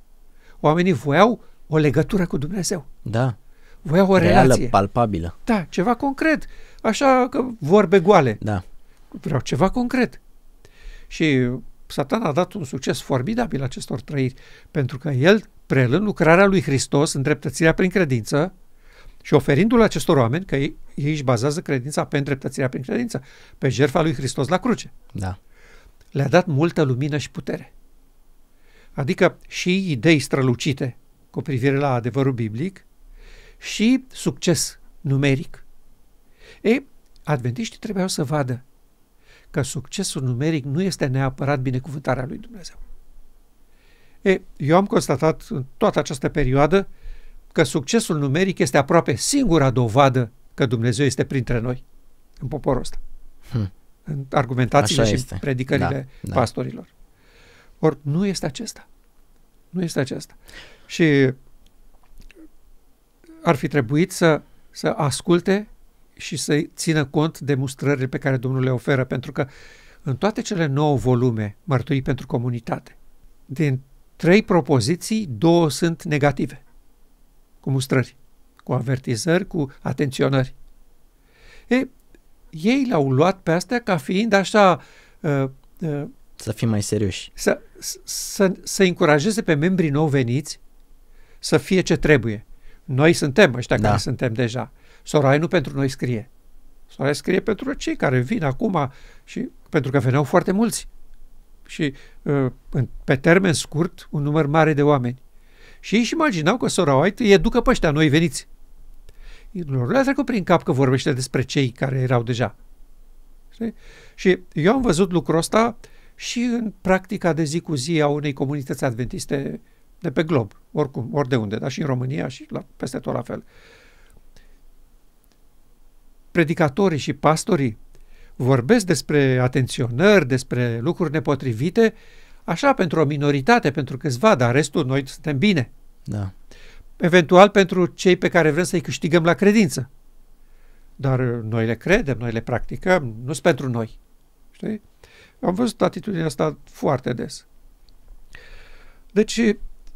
Speaker 2: Oamenii voiau o legătură cu Dumnezeu. Da. Voiau o Reală, relație. palpabilă. Da, ceva concret. Așa că vorbe goale. Da. Vreau ceva concret. Și Satan a dat un succes formidabil acestor trăiri, pentru că el, prelând lucrarea lui Hristos, îndreptățirea prin credință, și oferindu-l acestor oameni, că ei, ei își bazează credința pe îndreptățirea prin credință, pe jertfa lui Hristos la cruce. Da. Le-a dat multă lumină și putere. Adică și idei strălucite cu privire la adevărul biblic și succes numeric. Ei, adventiștii trebuiau să vadă că succesul numeric nu este neapărat binecuvântarea lui Dumnezeu. E, eu am constatat în toată această perioadă că succesul numeric este aproape singura dovadă că Dumnezeu este printre noi, în poporul ăsta. Hmm. În argumentațiile Așa și este. predicările da, da. pastorilor. Da. Or, nu este acesta. Nu este acesta. Și ar fi trebuit să, să asculte și să țină cont de mustrările pe care Domnul le oferă, pentru că în toate cele nouă volume, Mărturii pentru comunitate, din trei propoziții, două sunt negative, cu mustrări, cu avertizări, cu atenționări. E, ei l-au luat pe astea ca fiind așa... Uh, uh,
Speaker 1: să fim mai serioși.
Speaker 2: Să, să, să încurajeze pe membrii nou veniți să fie ce trebuie. Noi suntem ăștia da. care suntem deja. Sorai nu pentru noi scrie. Sorai scrie pentru cei care vin acum și pentru că veneau foarte mulți. Și uh, pe termen scurt, un număr mare de oameni. Și ei își imaginau că Sora White îi educă pe ăștia, noi veniți. Lor le-a trecut prin cap că vorbește despre cei care erau deja. Știi? Și eu am văzut lucrul ăsta și în practica de zi cu zi a unei comunități adventiste de pe glob, oricum, ori de unde, dar și în România și la, peste tot la fel. Uh, predicatorii și pastorii vorbesc despre atenționări, despre lucruri nepotrivite, așa pentru o minoritate, pentru câțiva, dar restul noi suntem bine. Da. Eventual pentru cei pe care vrem să-i câștigăm la credință. Dar noi le credem, noi le practicăm, nu sunt pentru noi. Știi? Am văzut atitudinea asta foarte des. Deci,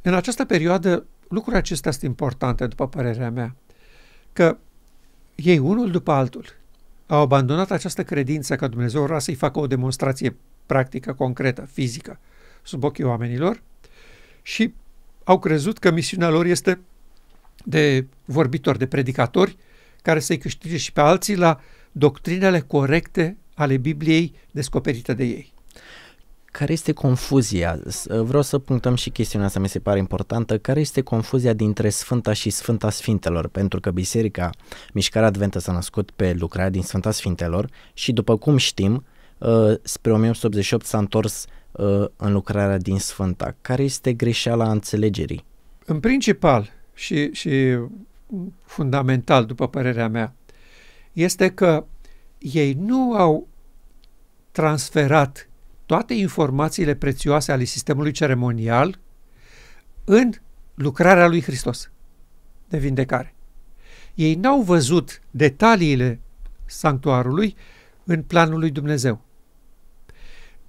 Speaker 2: în această perioadă, lucrurile acestea sunt importante, după părerea mea. Că ei, unul după altul, au abandonat această credință că Dumnezeu vrea să-i facă o demonstrație practică, concretă, fizică, sub ochii oamenilor și au crezut că misiunea lor este de vorbitori, de predicatori, care să-i câștige și pe alții la doctrinele corecte ale Bibliei descoperite de ei
Speaker 1: care este confuzia? Uh, vreau să punctăm și chestiunea asta, mi se pare importantă. Care este confuzia dintre Sfânta și Sfânta Sfintelor? Pentru că Biserica Mișcarea Adventă s-a născut pe lucrarea din Sfânta Sfintelor și, după cum știm, uh, spre 1888 s-a întors uh, în lucrarea din Sfânta. Care este greșeala înțelegerii?
Speaker 2: În principal și, și fundamental, după părerea mea, este că ei nu au transferat toate informațiile prețioase ale sistemului ceremonial în lucrarea lui Hristos de vindecare. Ei n-au văzut detaliile sanctuarului în planul lui Dumnezeu.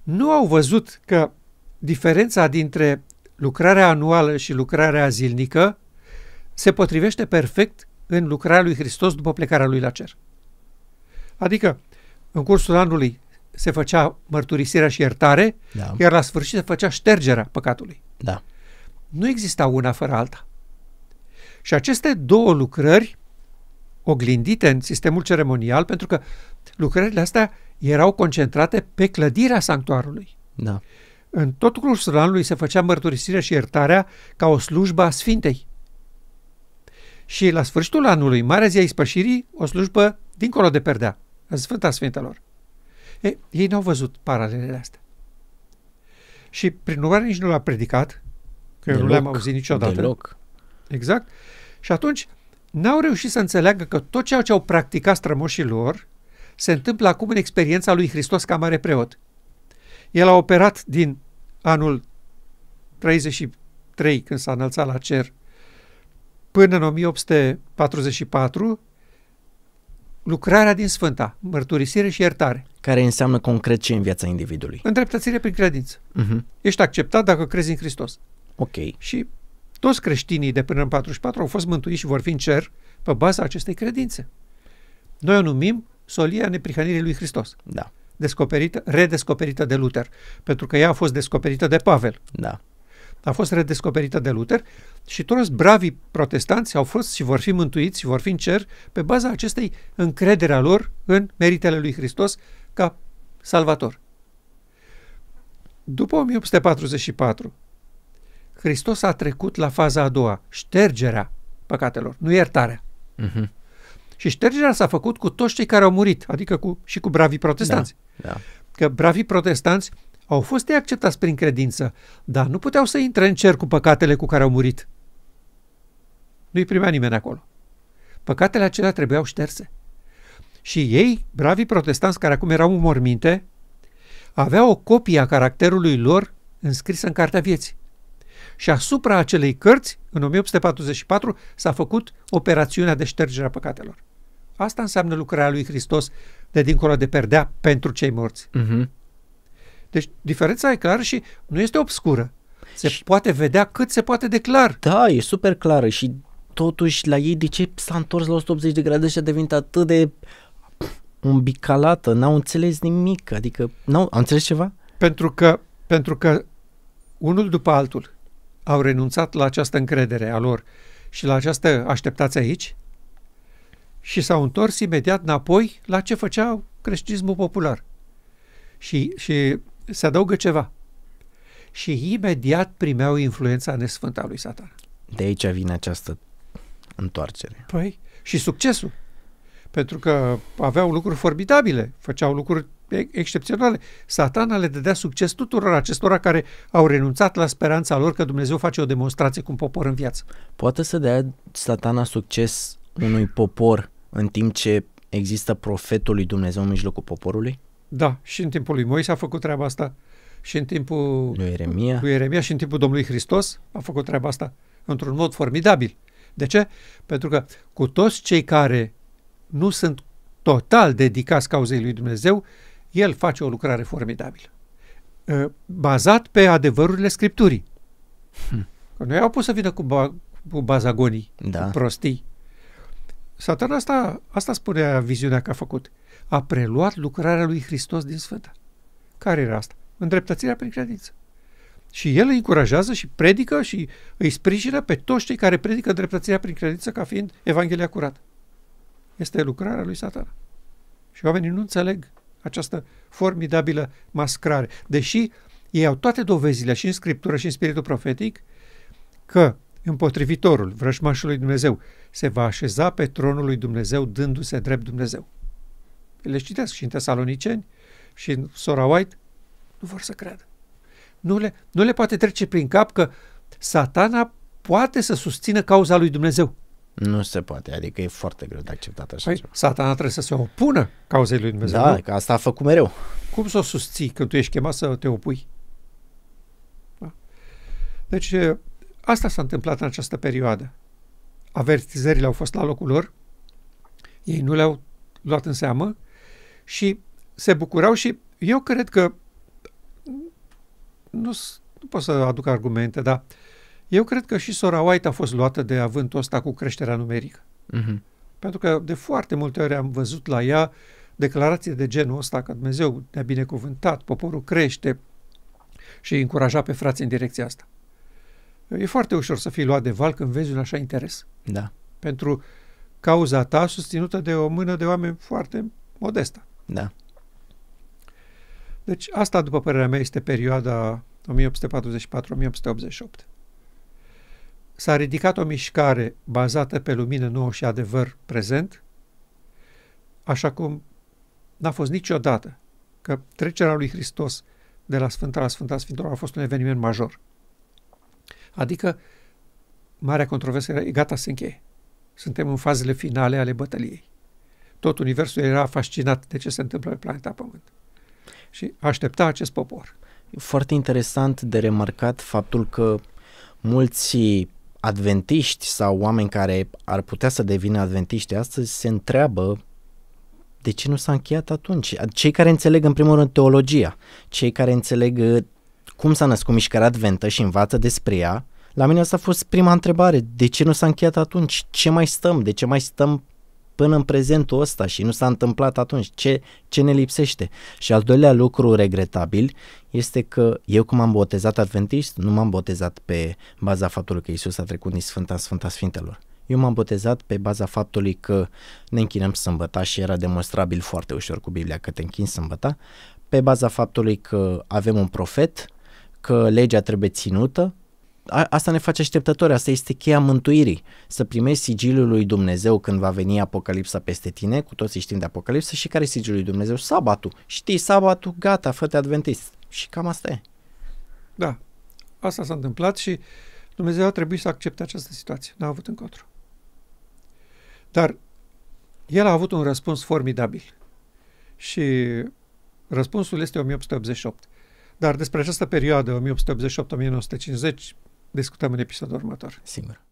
Speaker 2: Nu au văzut că diferența dintre lucrarea anuală și lucrarea zilnică se potrivește perfect în lucrarea lui Hristos după plecarea lui la cer. Adică, în cursul anului se făcea mărturisirea și iertare, da. iar la sfârșit se făcea ștergerea păcatului. Da. Nu exista una fără alta. Și aceste două lucrări, oglindite în sistemul ceremonial, pentru că lucrările astea erau concentrate pe clădirea sanctuarului. Da. În tot cursul anului se făcea mărturisirea și iertarea ca o slujbă a Sfintei. Și la sfârșitul anului, Marea Zi a Ispășirii, o slujbă dincolo de perdea, în Sfânta Sfintelor. Ei, ei n-au văzut paralelele astea. Și prin urmare nici nu l-a predicat, că deloc, eu nu le-am auzit niciodată. Deloc. Exact. Și atunci n-au reușit să înțeleagă că tot ceea ce au practicat strămoșii lor se întâmplă acum în experiența lui Hristos ca mare preot. El a operat din anul 33 când s-a înălțat la cer până în 1844 lucrarea din Sfânta, mărturisire și iertare
Speaker 1: care înseamnă concret ce în viața individului?
Speaker 2: Îndreptățire prin credință. Uh-huh. Ești acceptat dacă crezi în Hristos. Ok. Și toți creștinii de până în 44 au fost mântuiți și vor fi în cer pe baza acestei credințe. Noi o numim solia neprihanirii lui Hristos. Da. Descoperită, redescoperită de Luther, pentru că ea a fost descoperită de Pavel. Da. A fost redescoperită de Luther și toți bravii protestanți au fost și vor fi mântuiți și vor fi în cer pe baza acestei încredere a lor în meritele lui Hristos ca salvator. După 1844, Hristos a trecut la faza a doua, ștergerea păcatelor, nu iertarea. Uh-huh. Și ștergerea s-a făcut cu toți cei care au murit, adică cu, și cu bravii protestanți. Da, da. Că bravii protestanți au fost ei acceptați prin credință, dar nu puteau să intre în cer cu păcatele cu care au murit. Nu-i primea nimeni acolo. Păcatele acelea trebuiau șterse. Și ei, bravii protestanți care acum erau în morminte, aveau o copie a caracterului lor înscrisă în Cartea Vieții. Și asupra acelei cărți, în 1844, s-a făcut operațiunea de ștergere a păcatelor. Asta înseamnă lucrarea lui Hristos de dincolo de perdea pentru cei morți. Uh-huh. Deci diferența e clară și nu este obscură.
Speaker 1: Se și... poate vedea cât se poate de clar. Da, e super clară și totuși la ei de ce s-a întors la 180 de grade și a devenit atât de umbicalată, n-au înțeles nimic, adică n-au, au înțeles ceva? Pentru că, pentru că unul
Speaker 2: după altul au renunțat la această încredere a lor și la această așteptați aici și s-au întors imediat înapoi la ce făcea creștinismul popular. Și, și se adaugă ceva. Și imediat primeau influența nesfânta lui Satan.
Speaker 1: De aici vine această întoarcere.
Speaker 2: Păi, și succesul pentru că aveau lucruri formidabile, făceau lucruri excepționale. Satana le dădea succes tuturor acestora care au renunțat la speranța lor că Dumnezeu face o demonstrație cu un popor în viață.
Speaker 1: Poate să dea satana succes unui popor în timp ce există profetul lui Dumnezeu în mijlocul poporului?
Speaker 2: Da, și în timpul lui Moise a făcut treaba asta, și în timpul lui Eremia, lui Eremia și în timpul Domnului Hristos a făcut treaba asta într-un mod formidabil. De ce? Pentru că cu toți cei care nu sunt total dedicați cauzei lui Dumnezeu, el face o lucrare formidabilă. Ă, bazat pe adevărurile Scripturii. Hm. Că nu i-au pus să vină cu, ba, cu bazagonii, da. cu prostii. Satan asta, asta spunea viziunea că a făcut. A preluat lucrarea lui Hristos din Sfânta. Care era asta? Îndreptățirea prin credință. Și el îi încurajează și predică și îi sprijină pe toți cei care predică îndreptățirea prin credință ca fiind Evanghelia curată este lucrarea lui satan Și oamenii nu înțeleg această formidabilă mascrare. Deși ei au toate dovezile și în Scriptură și în Spiritul Profetic că împotrivitorul, vrăjmașul lui Dumnezeu, se va așeza pe tronul lui Dumnezeu dându-se drept Dumnezeu. Le citesc și în Tesaloniceni și în Sora White. Nu vor să creadă. Nu le, nu le poate trece prin cap că satana poate să susțină cauza lui Dumnezeu.
Speaker 1: Nu se poate, adică e foarte greu de acceptat așa
Speaker 2: păi, ceva. satana trebuie să se opună cauzei lui Dumnezeu. Da, că
Speaker 1: asta a făcut mereu.
Speaker 2: Cum să o susții când tu ești chemat să te opui? Da. Deci, eh, asta s-a întâmplat în această perioadă. Avertizările au fost la locul lor, ei nu le-au luat în seamă și se bucurau și eu cred că nu, nu pot să aduc argumente, dar eu cred că și Sora White a fost luată de avântul ăsta cu creșterea numerică. Uh-huh. Pentru că de foarte multe ori am văzut la ea declarații de genul ăsta, că Dumnezeu ne-a binecuvântat, poporul crește și îi încuraja pe frații în direcția asta. E foarte ușor să fii luat de val când vezi un așa interes. Da. Pentru cauza ta susținută de o mână de oameni foarte modestă. Da. Deci asta, după părerea mea, este perioada 1844-1888 s-a ridicat o mișcare bazată pe lumină nouă și adevăr prezent, așa cum n-a fost niciodată, că trecerea lui Hristos de la Sfânta la Sfânta Sfintelor a fost un eveniment major. Adică, marea controversă era gata să încheie. Suntem în fazele finale ale bătăliei. Tot universul era fascinat de ce se întâmplă pe planeta Pământ.
Speaker 1: Și aștepta acest popor. Foarte interesant de remarcat faptul că mulți adventiști sau oameni care ar putea să devină adventiști astăzi se întreabă de ce nu s-a încheiat atunci? Cei care înțeleg în primul rând teologia, cei care înțeleg uh, cum s-a născut mișcarea adventă și învață despre ea, la mine asta a fost prima întrebare. De ce nu s-a încheiat atunci? Ce mai stăm? De ce mai stăm până în prezentul ăsta și nu s-a întâmplat atunci. Ce, ce ne lipsește? Și al doilea lucru regretabil este că eu cum am botezat adventist, nu m-am botezat pe baza faptului că Isus a trecut din Sfânta Sfânta Sfintelor. Eu m-am botezat pe baza faptului că ne închinăm sâmbăta și era demonstrabil foarte ușor cu Biblia că te închini sâmbăta, pe baza faptului că avem un profet, că legea trebuie ținută a, asta ne face așteptători, asta este cheia mântuirii, să primești sigiliul lui Dumnezeu când va veni Apocalipsa peste tine, cu toții știm de apocalipsă și care e sigiliul lui Dumnezeu? Sabatul. Știi, sabatul, gata, fă adventist. Și cam asta e.
Speaker 2: Da, asta s-a întâmplat și Dumnezeu a trebuit să accepte această situație. N-a avut încotro. Dar el a avut un răspuns formidabil. Și răspunsul este 1888. Dar despre această perioadă, 1888-1950, discutăm în episodul următor. Sigur.